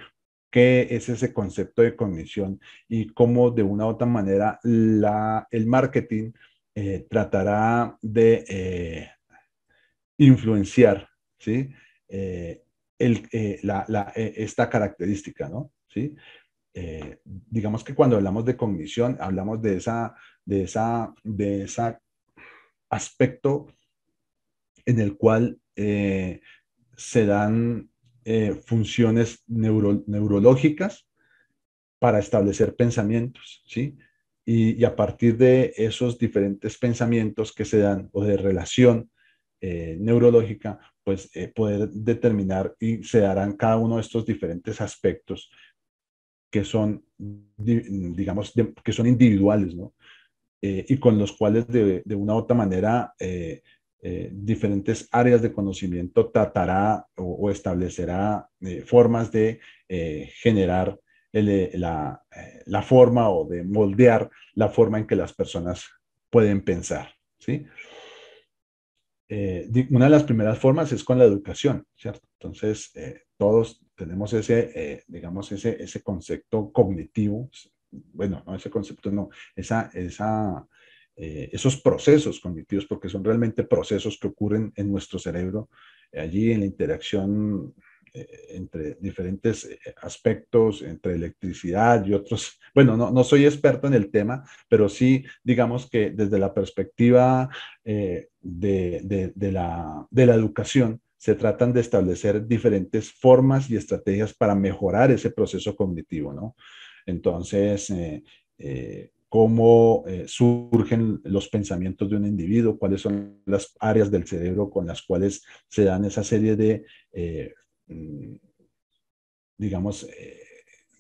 qué es ese concepto de cognición y cómo de una u otra manera el marketing eh, tratará de eh, influenciar esta característica, ¿no? ¿Sí? Eh, digamos que cuando hablamos de cognición, hablamos de esa, ese aspecto en el cual eh, se dan eh, funciones neurológicas para establecer pensamientos, ¿sí? y, a partir de esos diferentes pensamientos que se dan o de relación neurológica, pues poder determinar y se darán cada uno de estos diferentes aspectos que son, digamos, que son individuales, ¿no? Eh, y con los cuales de, de una u otra manera eh, eh, diferentes áreas de conocimiento tratará o, establecerá formas de generar la, la, forma o de moldear la forma en que las personas pueden pensar, ¿sí? una de las primeras formas es con la educación, ¿cierto? Entonces, todos tenemos ese, eh, digamos, ese, concepto cognitivo, bueno, no ese concepto, no, esa, eh, esos procesos cognitivos, porque son realmente procesos que ocurren en nuestro cerebro, eh, allí en la interacción entre diferentes aspectos, entre electricidad y otros. Bueno, no, soy experto en el tema, pero sí, digamos que desde la perspectiva de, la, educación, se tratan de establecer diferentes formas y estrategias para mejorar ese proceso cognitivo, ¿no? Entonces, eh, eh, cómo eh, surgen los pensamientos de un individuo, cuáles son las áreas del cerebro con las cuales se dan esa serie de, mm, digamos,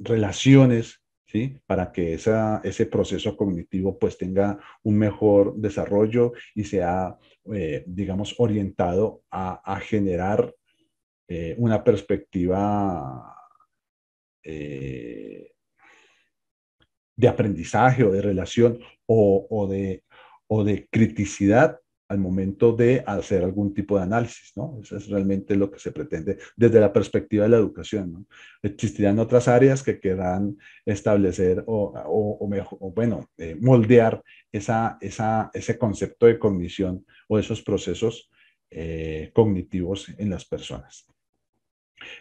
relaciones para que ese proceso cognitivo pues tenga un mejor desarrollo y sea, eh, digamos, orientado a, generar eh, una perspectiva eh, de aprendizaje o de relación o, de, o de criticidad al momento de hacer algún tipo de análisis, ¿no? Eso es realmente lo que se pretende desde la perspectiva de la educación, ¿no? Existirán otras áreas que querrán establecer o, mejor, bueno, eh, moldear ese concepto de cognición o esos procesos eh, cognitivos en las personas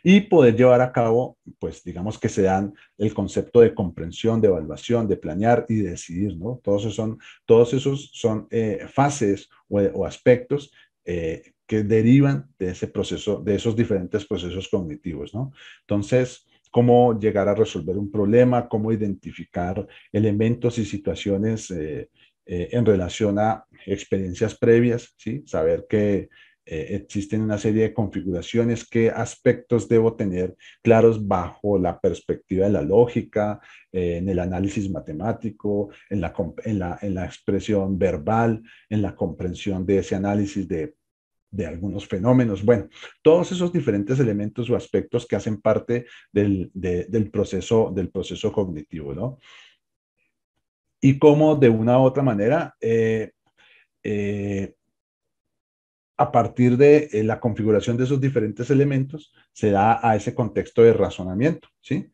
y poder llevar a cabo, pues digamos que se dan el concepto de comprensión, de evaluación, de planear y de decidir, ¿no? Todos esos son, todos esos son eh, fases o, aspectos eh, que derivan de ese proceso, de esos diferentes procesos cognitivos, ¿no? Entonces, cómo llegar a resolver un problema, cómo identificar elementos y situaciones eh, en relación a experiencias previas, ¿sí? Saber que eh, existen una serie de configuraciones, que aspectos debo tener claros bajo la perspectiva de la lógica, eh, en el análisis matemático, en la, en, la, expresión verbal, en la comprensión de ese análisis de, algunos fenómenos. Bueno, todos esos diferentes elementos o aspectos que hacen parte del, proceso, del proceso cognitivo, ¿no? Y cómo de una u otra manera... Eh, a partir de eh, la configuración de esos diferentes elementos, se da a ese contexto de razonamiento, ¿sí?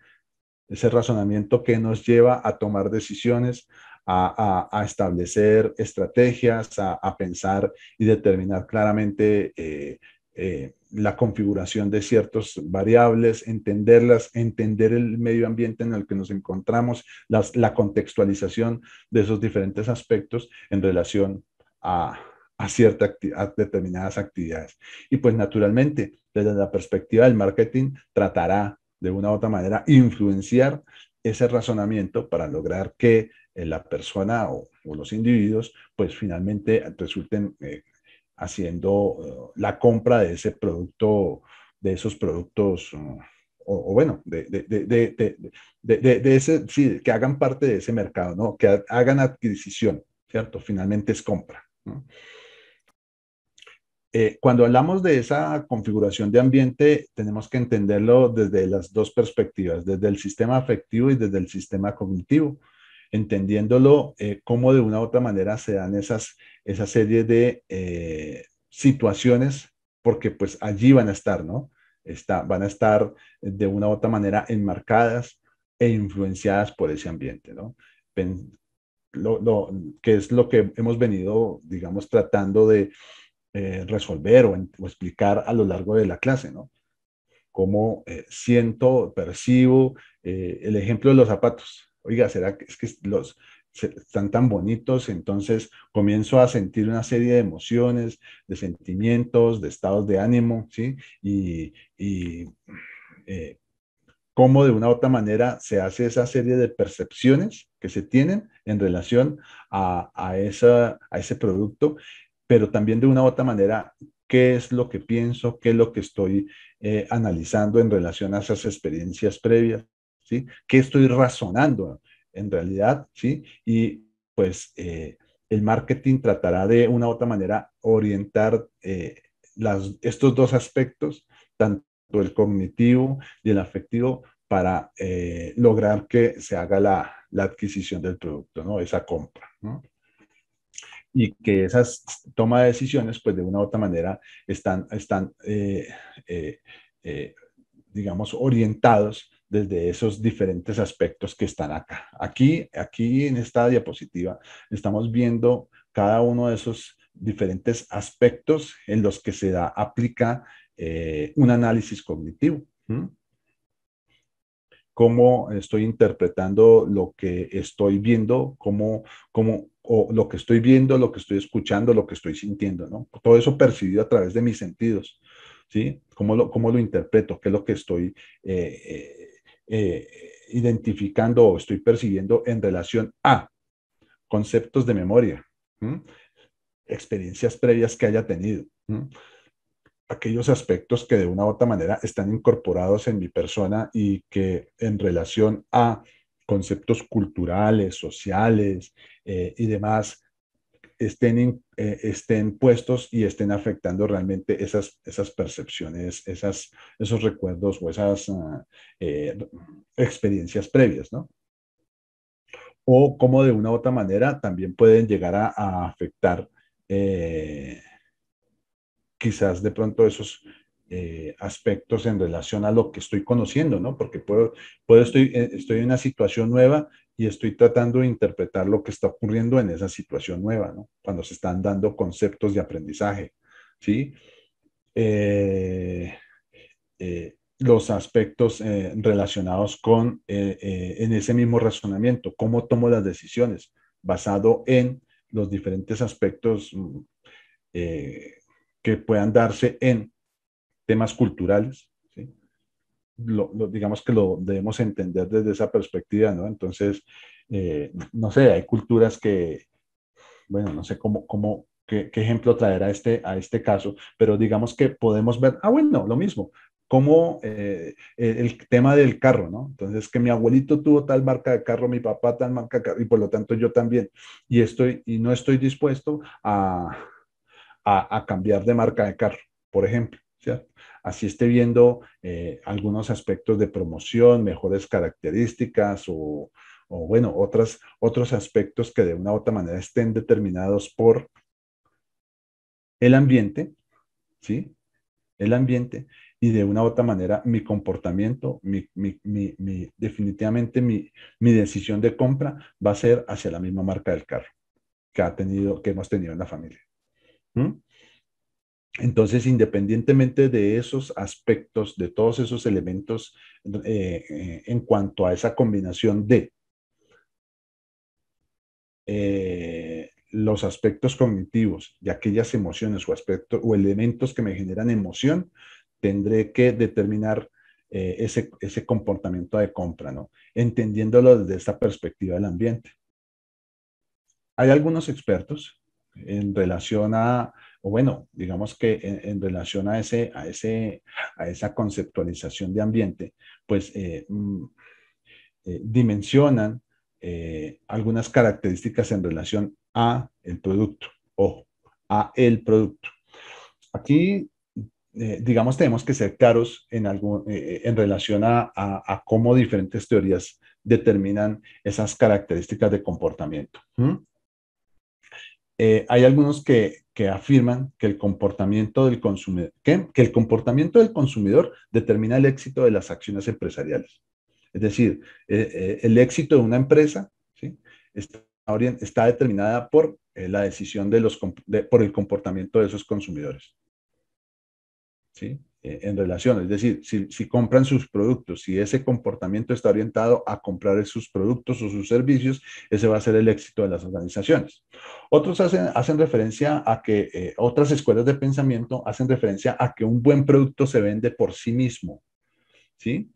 Ese razonamiento que nos lleva a tomar decisiones, a, establecer estrategias, a, pensar y determinar claramente eh, eh, la configuración de ciertos variables, entenderlas, entender el medio ambiente en el que nos encontramos, la contextualización de esos diferentes aspectos en relación a, a, cierta a determinadas actividades. Y pues naturalmente, desde la perspectiva del marketing, tratará de una u otra manera influenciar ese razonamiento para lograr que eh, la persona o, los individuos pues finalmente resulten eh, haciendo eh, la compra de ese producto, de esos productos. o, bueno, de, de, de, de ese, que hagan parte de ese mercado, ¿no? Que hagan adquisición, ¿cierto? Finalmente es compra. Eh, cuando hablamos de esa configuración de ambiente, tenemos que entenderlo desde las dos perspectivas, desde el sistema afectivo y desde el sistema cognitivo, entendiéndolo como eh, cómo de una u otra manera se dan esas, esa serie de eh, situaciones, porque pues allí van a estar, ¿no? Está, van a estar de una u otra manera enmarcadas e influenciadas por ese ambiente, ¿no? lo, que es lo que hemos venido, digamos, tratando de eh, resolver o, explicar a lo largo de la clase, ¿no? Cómo eh, siento, percibo eh, el ejemplo de los zapatos. Oiga, ¿será que, es que los, están tan bonitos, entonces comienzo a sentir una serie de emociones, de sentimientos, de estados de ánimo, ¿sí? Y, cómo de una u otra manera se hace esa serie de percepciones que se tienen en relación a, esa, a ese producto pero también de una u otra manera, qué es lo que pienso, qué es lo que estoy eh, analizando en relación a esas experiencias previas, ¿sí? ¿Qué estoy razonando en realidad, ¿sí? Y pues eh, el marketing tratará de una u otra manera orientar eh, estos dos aspectos, tanto el cognitivo y el afectivo, para lograr que se haga la, la adquisición del producto, ¿no? Esa compra, ¿no? y que esas toma de decisiones, pues de una u otra manera, están, están eh, eh, eh, digamos, orientados desde esos diferentes aspectos que están acá. Aquí, aquí en esta diapositiva estamos viendo cada uno de esos diferentes aspectos en los que se da, aplica un análisis cognitivo. Cómo estoy interpretando lo que estoy viendo, cómo, cómo, o lo que estoy viendo, lo que estoy escuchando, lo que estoy sintiendo, ¿no? Todo eso percibido a través de mis sentidos, ¿sí? ¿Cómo lo, lo interpreto? ¿Qué es lo que estoy eh, eh, eh, identificando o estoy percibiendo en relación a conceptos de memoria, experiencias previas que haya tenido, aquellos aspectos que de una u otra manera están incorporados en mi persona y que en relación a conceptos culturales, sociales eh, y demás estén, eh, estén puestos y estén afectando realmente esas, esas percepciones, esas, esos recuerdos o esas ah, eh, experiencias previas, ¿no? O cómo de una u otra manera también pueden llegar a, a afectar quizás de pronto esos, eh, aspectos en relación a lo que estoy conociendo, ¿no? Porque puedo, puedo estoy, eh, estoy en una situación nueva y estoy tratando de interpretar lo que está ocurriendo en esa situación nueva, ¿no? Cuando se están dando conceptos de aprendizaje, ¿sí? Eh, los aspectos relacionados con, en ese mismo razonamiento, cómo tomo las decisiones basado en los diferentes aspectos mm, que puedan darse en temas culturales. digamos que lo debemos entender desde esa perspectiva, Entonces, eh, no sé, hay culturas que, bueno, no sé cómo, cómo, qué, ejemplo traer a este, a este caso, pero digamos que podemos ver, ah, bueno, lo mismo, como eh, el tema del carro, ¿no? Entonces, que mi abuelito tuvo tal marca de carro, mi papá tal marca de carro, y por lo tanto yo también, y, estoy, y no estoy dispuesto a cambiar de marca de carro, por ejemplo. Así esté viendo eh, algunos aspectos de promoción, mejores características o, bueno, otros aspectos que de una u otra manera estén determinados por el ambiente, ¿sí? El ambiente y de una u otra manera mi comportamiento, definitivamente mi, decisión de compra va a ser hacia la misma marca del carro que, ha tenido, que hemos tenido en la familia. ¿Mm? Entonces, independientemente de esos aspectos, de todos esos elementos eh, eh, en cuanto a esa combinación de eh, los aspectos cognitivos y aquellas emociones o aspectos o elementos que me generan emoción, tendré que determinar ese, ese comportamiento de compra, ¿no? Entendiéndolo desde esta perspectiva del ambiente. Hay algunos expertos en relación a o bueno, digamos que en, relación a, ese, a, ese, a esa conceptualización de ambiente, pues eh, mm, eh, dimensionan eh, algunas características en relación a el producto, o a el producto. Aquí, digamos, tenemos que ser claros en, algo, en relación a, cómo diferentes teorías determinan esas características de comportamiento. ¿Mm? hay algunos que, que afirman que el comportamiento del consumidor, que, el comportamiento del consumidor determina el éxito de las acciones empresariales. Es decir, eh, eh, el éxito de una empresa ¿sí? está, determinada por eh, la decisión de los, por el comportamiento de esos consumidores. ¿Sí? Eh, en relación. Es decir, si, compran sus productos, si ese comportamiento está orientado a comprar sus productos o sus servicios, ese va a ser el éxito de las organizaciones. Otros hacen, hacen referencia a que, eh, otras escuelas de pensamiento hacen referencia a que un buen producto se vende por sí mismo, ¿sí?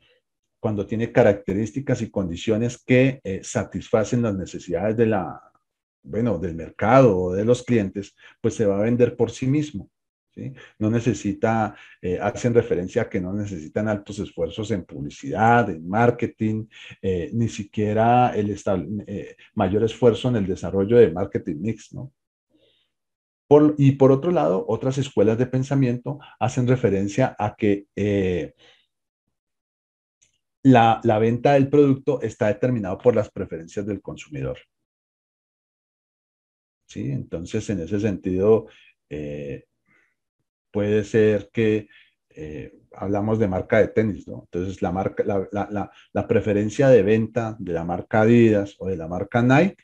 Cuando tiene características y condiciones que eh, satisfacen las necesidades de la, bueno, del mercado o de los clientes, pues se va a vender por sí mismo. No necesita, eh, hacen referencia a que no necesitan altos esfuerzos en publicidad, en marketing, eh, ni siquiera el eh, mayor esfuerzo en el desarrollo de marketing mix, ¿no? y por otro lado, otras escuelas de pensamiento hacen referencia a que la, venta del producto está determinado por las preferencias del consumidor. ¿Sí? Entonces, en ese sentido, puede ser que eh, hablamos de marca de tenis, ¿no? Entonces, la, marca, la, preferencia de venta de la marca Adidas o de la marca Nike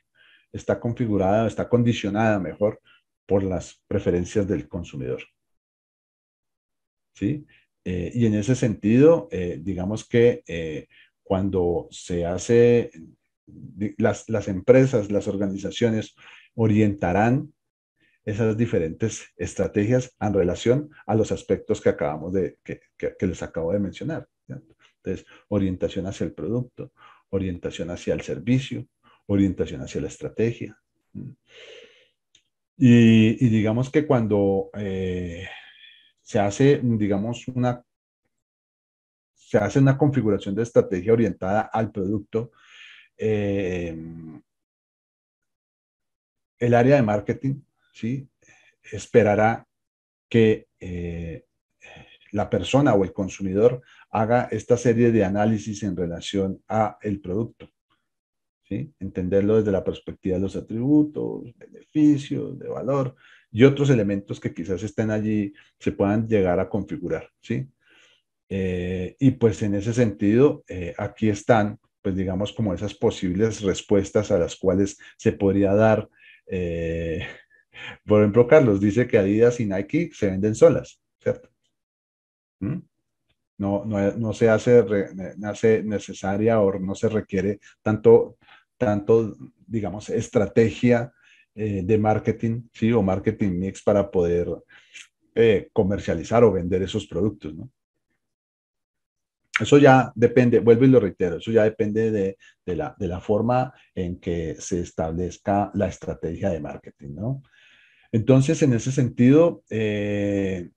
está configurada, está condicionada mejor por las preferencias del consumidor. ¿Sí? Eh, y en ese sentido, eh, digamos que cuando se hace, las, las empresas, las organizaciones orientarán esas diferentes estrategias en relación a los aspectos que acabamos de, que, les acabo de mencionar. Entonces, orientación hacia el producto, orientación hacia el servicio, orientación hacia la estrategia. Y, digamos que cuando eh, se hace, digamos, una, se hace una configuración de estrategia orientada al producto, eh, el área de marketing ¿sí? esperará que eh, la persona o el consumidor haga esta serie de análisis en relación a el producto. ¿sí? Entenderlo desde la perspectiva de los atributos, beneficios, de valor y otros elementos que quizás estén allí, se puedan llegar a configurar. ¿sí? Eh, y pues en ese sentido, eh, aquí están, pues digamos, como esas posibles respuestas a las cuales se podría dar por ejemplo, Carlos dice que Adidas y Nike se venden solas, ¿cierto? ¿Mm? No, se hace, necesaria o no se requiere tanto, digamos, estrategia eh, de marketing, ¿sí? O marketing mix para poder eh, comercializar o vender esos productos, ¿no? Eso ya depende, vuelvo y lo reitero, eso ya depende de, la, de la, forma en que se establezca la estrategia de marketing, ¿no? Entonces, en ese sentido, eh,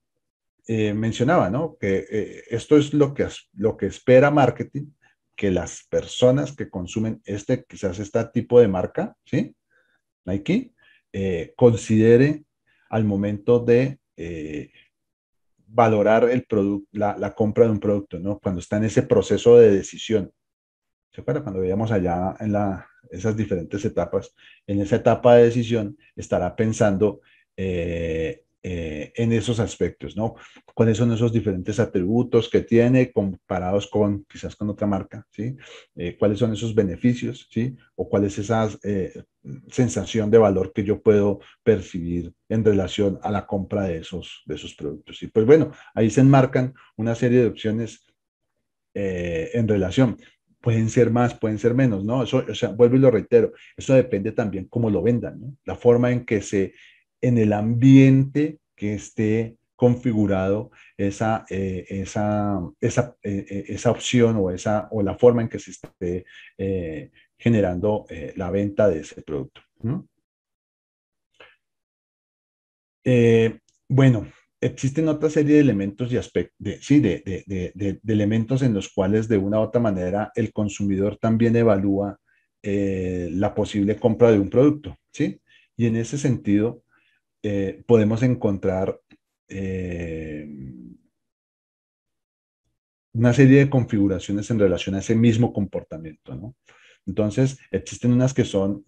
eh, mencionaba, ¿no? Que eh, esto es lo que, lo que espera marketing, que las personas que consumen este, quizás este tipo de marca, ¿sí? Nike, considere al momento de valorar el producto, la compra de un producto, ¿no? Cuando está en ese proceso de decisión. ¿Se acuerdan? Cuando veíamos allá en la, esas diferentes etapas, en esa etapa de decisión estará pensando eh, eh, en esos aspectos, ¿no? ¿Cuáles son esos diferentes atributos que tiene comparados con quizás con otra marca, ¿sí? Eh, ¿Cuáles son esos beneficios, ¿sí? O cuál es esa sensación de valor que yo puedo percibir en relación a la compra de esos, de esos productos. Y pues bueno, ahí se enmarcan una serie de opciones en relación pueden ser más, pueden ser menos, ¿no? Eso, o sea, vuelvo y lo reitero, eso depende también cómo lo vendan, ¿no? La forma en que se, en el ambiente que esté configurado esa, eh, esa, esa, eh, eh, esa, opción o, esa, o la forma en que se esté generando la venta de ese producto. ¿no? bueno, existen otra serie de elementos y aspectos, de, de, elementos en los cuales de una u otra manera el consumidor también evalúa eh, la posible compra de un producto, ¿sí? Y en ese sentido eh, podemos encontrar eh, una serie de configuraciones en relación a ese mismo comportamiento, ¿no? Entonces, existen unas que son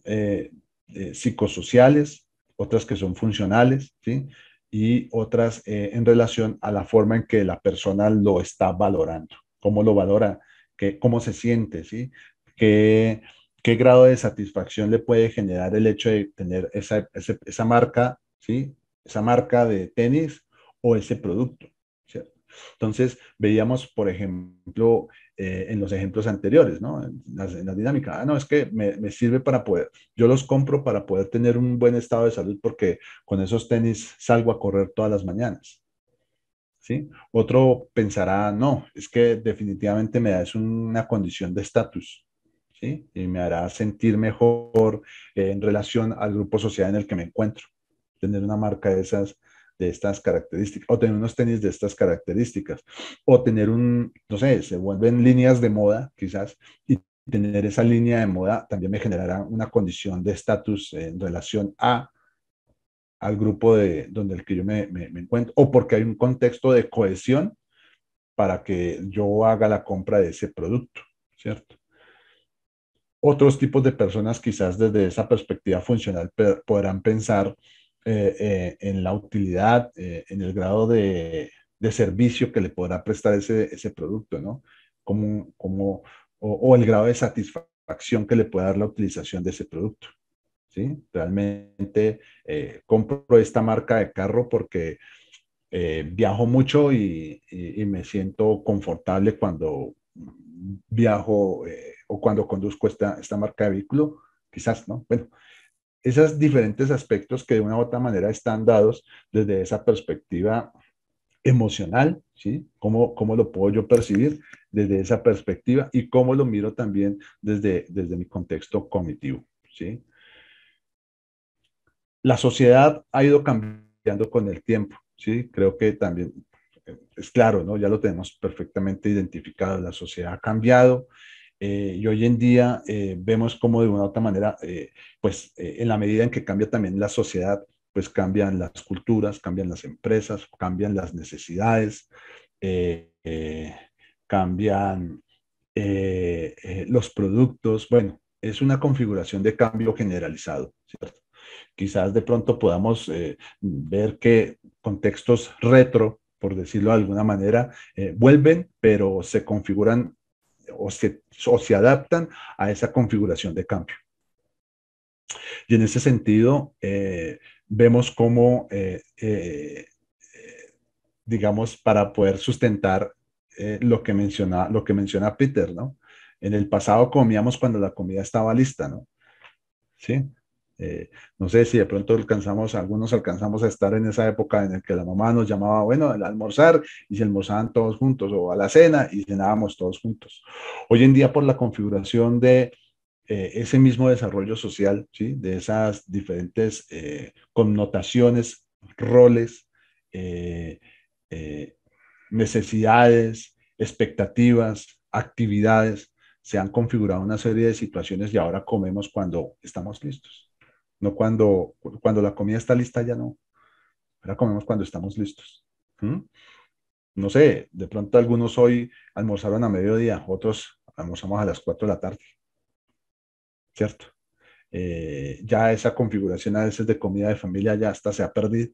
psicosociales, otras que son funcionales, ¿sí? y otras eh, en relación a la forma en que la persona lo está valorando, cómo lo valora, qué, cómo se siente, ¿sí? ¿Qué, qué grado de satisfacción le puede generar el hecho de tener esa, marca, ¿sí? Esa marca de tenis o ese producto. Entonces, veíamos, por ejemplo, eh, en los ejemplos anteriores, ¿no? En la, dinámica, ah, no, es que me, sirve para poder, yo los compro para poder tener un buen estado de salud porque con esos tenis salgo a correr todas las mañanas, ¿sí? Otro pensará, no, es que definitivamente me da es una condición de estatus, ¿sí? Y me hará sentir mejor eh, en relación al grupo social en el que me encuentro. Tener una marca de esas de estas características, o tener unos tenis de estas características, o tener un, no sé, se vuelven líneas de moda quizás, y tener esa línea de moda también me generará una condición de estatus en relación a al grupo de donde el que yo me, me encuentro, o porque hay un contexto de cohesión para que yo haga la compra de ese producto, ¿cierto? Otros tipos de personas quizás desde esa perspectiva funcional podrán pensar eh, eh, en la utilidad, eh, en el grado de, servicio que le podrá prestar ese, producto, ¿no? Como, como, o, el grado de satisfacción que le pueda dar la utilización de ese producto. ¿sí? Realmente compro esta marca de carro porque viajo mucho y, me siento confortable cuando viajo o cuando conduzco esta, esta marca de vehículo, quizás, ¿no? Bueno, esos diferentes aspectos que de una u otra manera están dados desde esa perspectiva emocional, ¿sí? ¿Cómo, cómo lo puedo yo percibir desde esa perspectiva y cómo lo miro también desde, desde mi contexto cognitivo, ¿sí? La sociedad ha ido cambiando con el tiempo, ¿sí? Creo que también eh, es claro, ¿no? Ya lo tenemos perfectamente identificado, la sociedad ha cambiado eh, y hoy en día eh, vemos como de una u otra manera, eh, pues en la medida en que cambia también la sociedad, pues cambian las culturas, cambian las empresas, cambian las necesidades, cambian los productos. Bueno, es una configuración de cambio generalizado, Quizás de pronto podamos ver que contextos retro, por decirlo de alguna manera, vuelven, pero se configuran o se, adaptan a esa configuración de cambio. Y en ese sentido, eh, vemos cómo, eh, eh, digamos, para poder sustentar lo, que menciona, lo que menciona Peter, ¿no? En el pasado comíamos cuando la comida estaba lista, ¿no? ¿Sí? Eh, no sé si de pronto alcanzamos, algunos alcanzamos a estar en esa época en la que la mamá nos llamaba, bueno, al almorzar y se almorzaban todos juntos, o a la cena y cenábamos todos juntos. Hoy en día, por la configuración de eh, ese mismo desarrollo social, de esas diferentes eh, connotaciones, roles, necesidades, expectativas, actividades, se han configurado una serie de situaciones y ahora comemos cuando estamos listos no cuando, cuando la comida está lista ya no. Ahora comemos cuando estamos listos. ¿Mm? No sé, de pronto algunos hoy almorzaron a mediodía, otros almorzamos a las 4 de la tarde. ¿Cierto? Eh, ya esa configuración a veces de comida de familia ya hasta se ha perdido.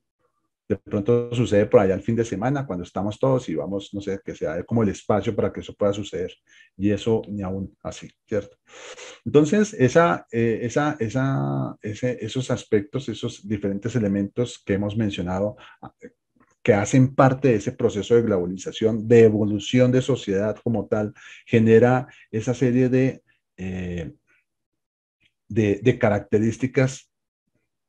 De pronto sucede por allá el fin de semana, cuando estamos todos y vamos, no sé, que sea como el espacio para que eso pueda suceder. Y eso ni aún así, ¿cierto? Entonces, esa, eh, esa, esa, esos aspectos, esos diferentes elementos que hemos mencionado, ah, que hacen parte de ese proceso de globalización, de evolución de sociedad como tal, genera esa serie de, eh, de, de, características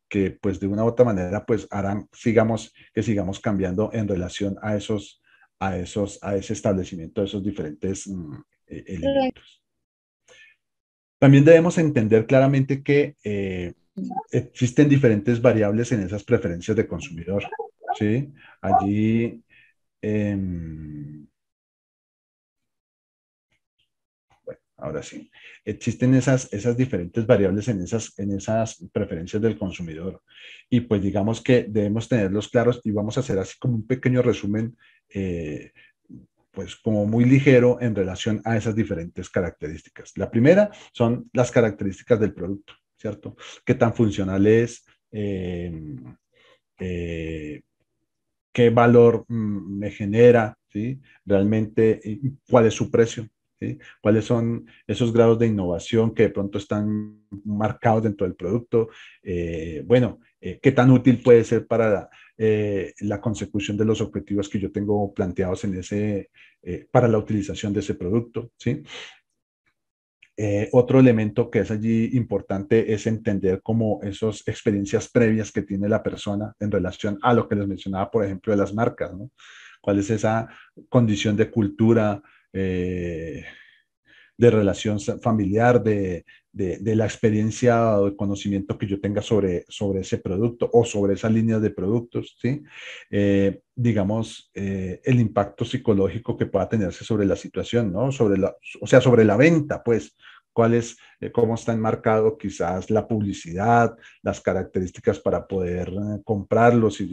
que pues de una u otra manera pues harán sigamos que sigamos cambiando en relación a esos a esos a ese establecimiento de esos diferentes mm, e-, elementos. También debemos entender claramente que eh, existen diferentes variables en esas preferencias de consumidor. ¿sí? Allí em, ahora sí. Existen esas, esas diferentes variables en esas, en esas preferencias del consumidor. Y pues digamos que debemos tenerlos claros y vamos a hacer así como un pequeño resumen, eh, pues como muy ligero en relación a esas diferentes características. La primera son las características del producto, ¿cierto? ¿Qué tan funcional es? Em, eh, ¿Qué valor mm, me genera? ¿Sí? Realmente, ¿cuál es su precio? ¿Cuáles son esos grados de innovación que de pronto están marcados dentro del producto? Eh, bueno, eh, ¿qué tan útil puede ser para eh, la, consecución de los objetivos que yo tengo planteados en ese, para la utilización de ese producto? ¿sí? otro elemento que es allí importante es entender cómo esas experiencias previas que tiene la persona en relación a lo que les mencionaba, por ejemplo, de las marcas, ¿no? ¿Cuál es esa condición de cultura, eh, de relación familiar, de, de, la experiencia o el conocimiento que yo tenga sobre, sobre ese producto o sobre esa línea de productos, ¿sí? Eh, digamos, eh, el impacto psicológico que pueda tenerse sobre la situación, ¿no? Sobre la, o sea, sobre la venta, pues, cuál es, eh, cómo está enmarcado quizás la publicidad, las características para poder eh, comprarlo, si,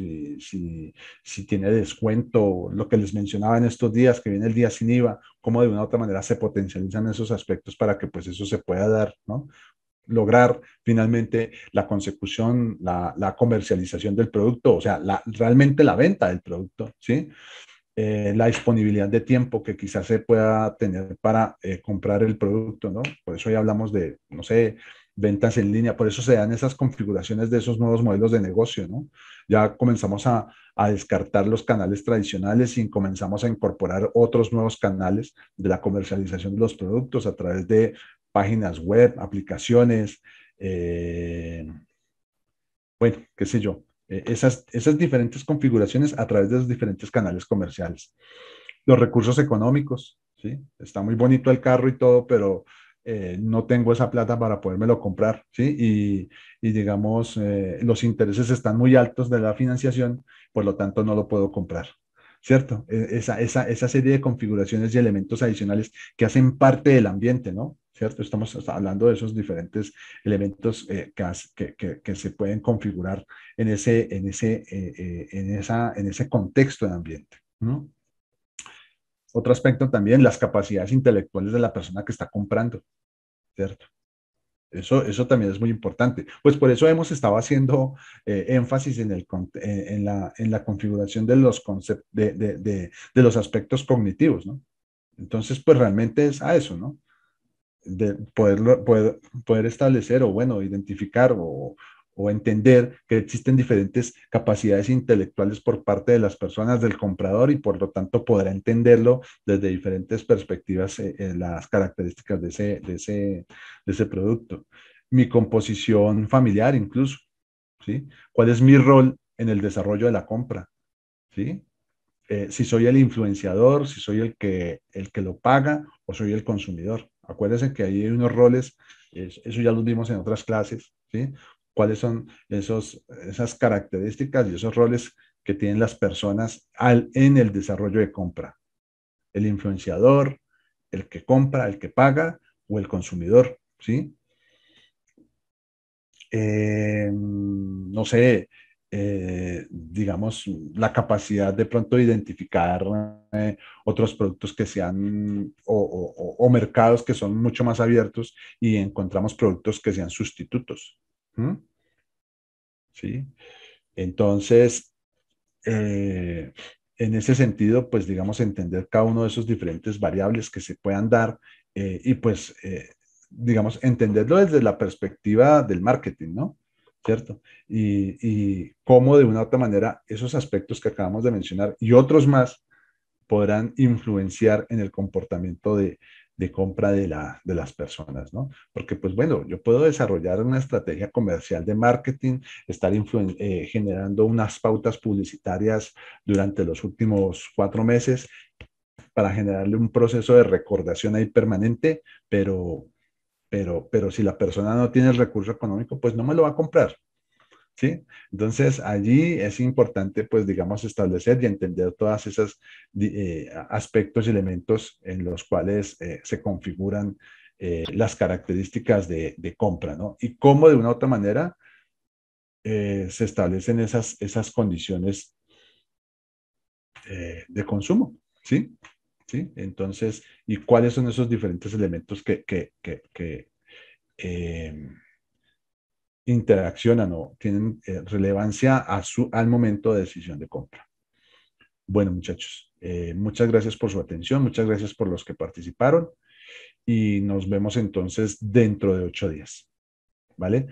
tiene descuento, lo que les mencionaba en estos días, que viene el día sin IVA, cómo de una u otra manera se potencializan esos aspectos para que pues eso se pueda dar, ¿no? lograr finalmente la consecución, la, comercialización del producto, o sea, realmente la venta del producto, ¿sí? Eh, la disponibilidad de tiempo que quizás se pueda tener para eh, comprar el producto, ¿no? Por eso ya hablamos de, no sé, ventas en línea, por eso se dan esas configuraciones de esos nuevos modelos de negocio, ¿no? Ya comenzamos a, descartar los canales tradicionales y comenzamos a incorporar otros nuevos canales de la comercialización de los productos a través de páginas web, aplicaciones, eh, bueno, qué sé yo, eh, esas, esas diferentes configuraciones a través de los diferentes canales comerciales. Los recursos económicos, ¿sí? Está muy bonito el carro y todo, pero eh, no tengo esa plata para podérmelo comprar, ¿sí? Y, digamos, eh, los intereses están muy altos de la financiación, por lo tanto no lo puedo comprar, ¿cierto? E, esa serie de configuraciones y elementos adicionales que hacen parte del ambiente, ¿no? ¿cierto? Estamos hablando de esos diferentes elementos eh, que, se pueden configurar en ese, en ese, eh, eh, esa, en ese contexto de ambiente. ¿no? Otro aspecto también, las capacidades intelectuales de la persona que está comprando, ¿cierto? Eso, eso también es muy importante. Pues por eso hemos estado haciendo énfasis en, el, en, la, configuración de los, de, de los aspectos cognitivos, ¿no? Entonces, pues realmente es a eso, ¿no? de poder, establecer o bueno, identificar o, entender que existen diferentes capacidades intelectuales por parte de las personas del comprador y por lo tanto podrá entenderlo desde diferentes perspectivas eh, eh, las características de ese, de, ese, producto. Mi composición familiar incluso, ¿sí? ¿Cuál es mi rol en el desarrollo de la compra? ¿Sí? Eh, si soy el influenciador, si soy el que, el que lo paga o soy el consumidor. Acuérdense que ahí hay unos roles, eso ya lo vimos en otras clases, ¿sí? Cuáles son esos, esas características y esos roles que tienen las personas al, en el desarrollo de compra. El influenciador, el que compra, el que paga o el consumidor, ¿sí? Eh, no sé, eh, digamos, la capacidad de pronto identificar eh, otros productos que sean o, mercados que son mucho más abiertos y encontramos productos que sean sustitutos. ¿Sí? Entonces, eh, en ese sentido, pues digamos, entender cada uno de esos diferentes variables que se puedan dar y pues, digamos, entenderlo desde la perspectiva del marketing, ¿no? ¿cierto? Y, y cómo de una u otra manera esos aspectos que acabamos de mencionar y otros más podrán influenciar en el comportamiento de, compra de, la, de las personas, ¿no? Porque, pues bueno, yo puedo desarrollar una estrategia comercial de marketing, estar eh, generando unas pautas publicitarias durante los últimos cuatro meses para generarle un proceso de recordación ahí permanente, pero pero, si la persona no tiene el recurso económico, pues no me lo va a comprar. ¿Sí? Entonces, allí es importante, pues, digamos, establecer y entender todas esos eh, aspectos y elementos en los cuales eh, se configuran eh, las características de, compra, ¿no? Y cómo de una u otra manera se establecen esas, esas condiciones de consumo, ¿sí? ¿sí? Entonces, ¿y cuáles son esos diferentes elementos que, eh, interaccionan o tienen eh, relevancia a su, al momento de decisión de compra? Bueno, muchachos, eh, muchas gracias por su atención, muchas gracias por los que participaron y nos vemos entonces dentro de ocho días. ¿Vale?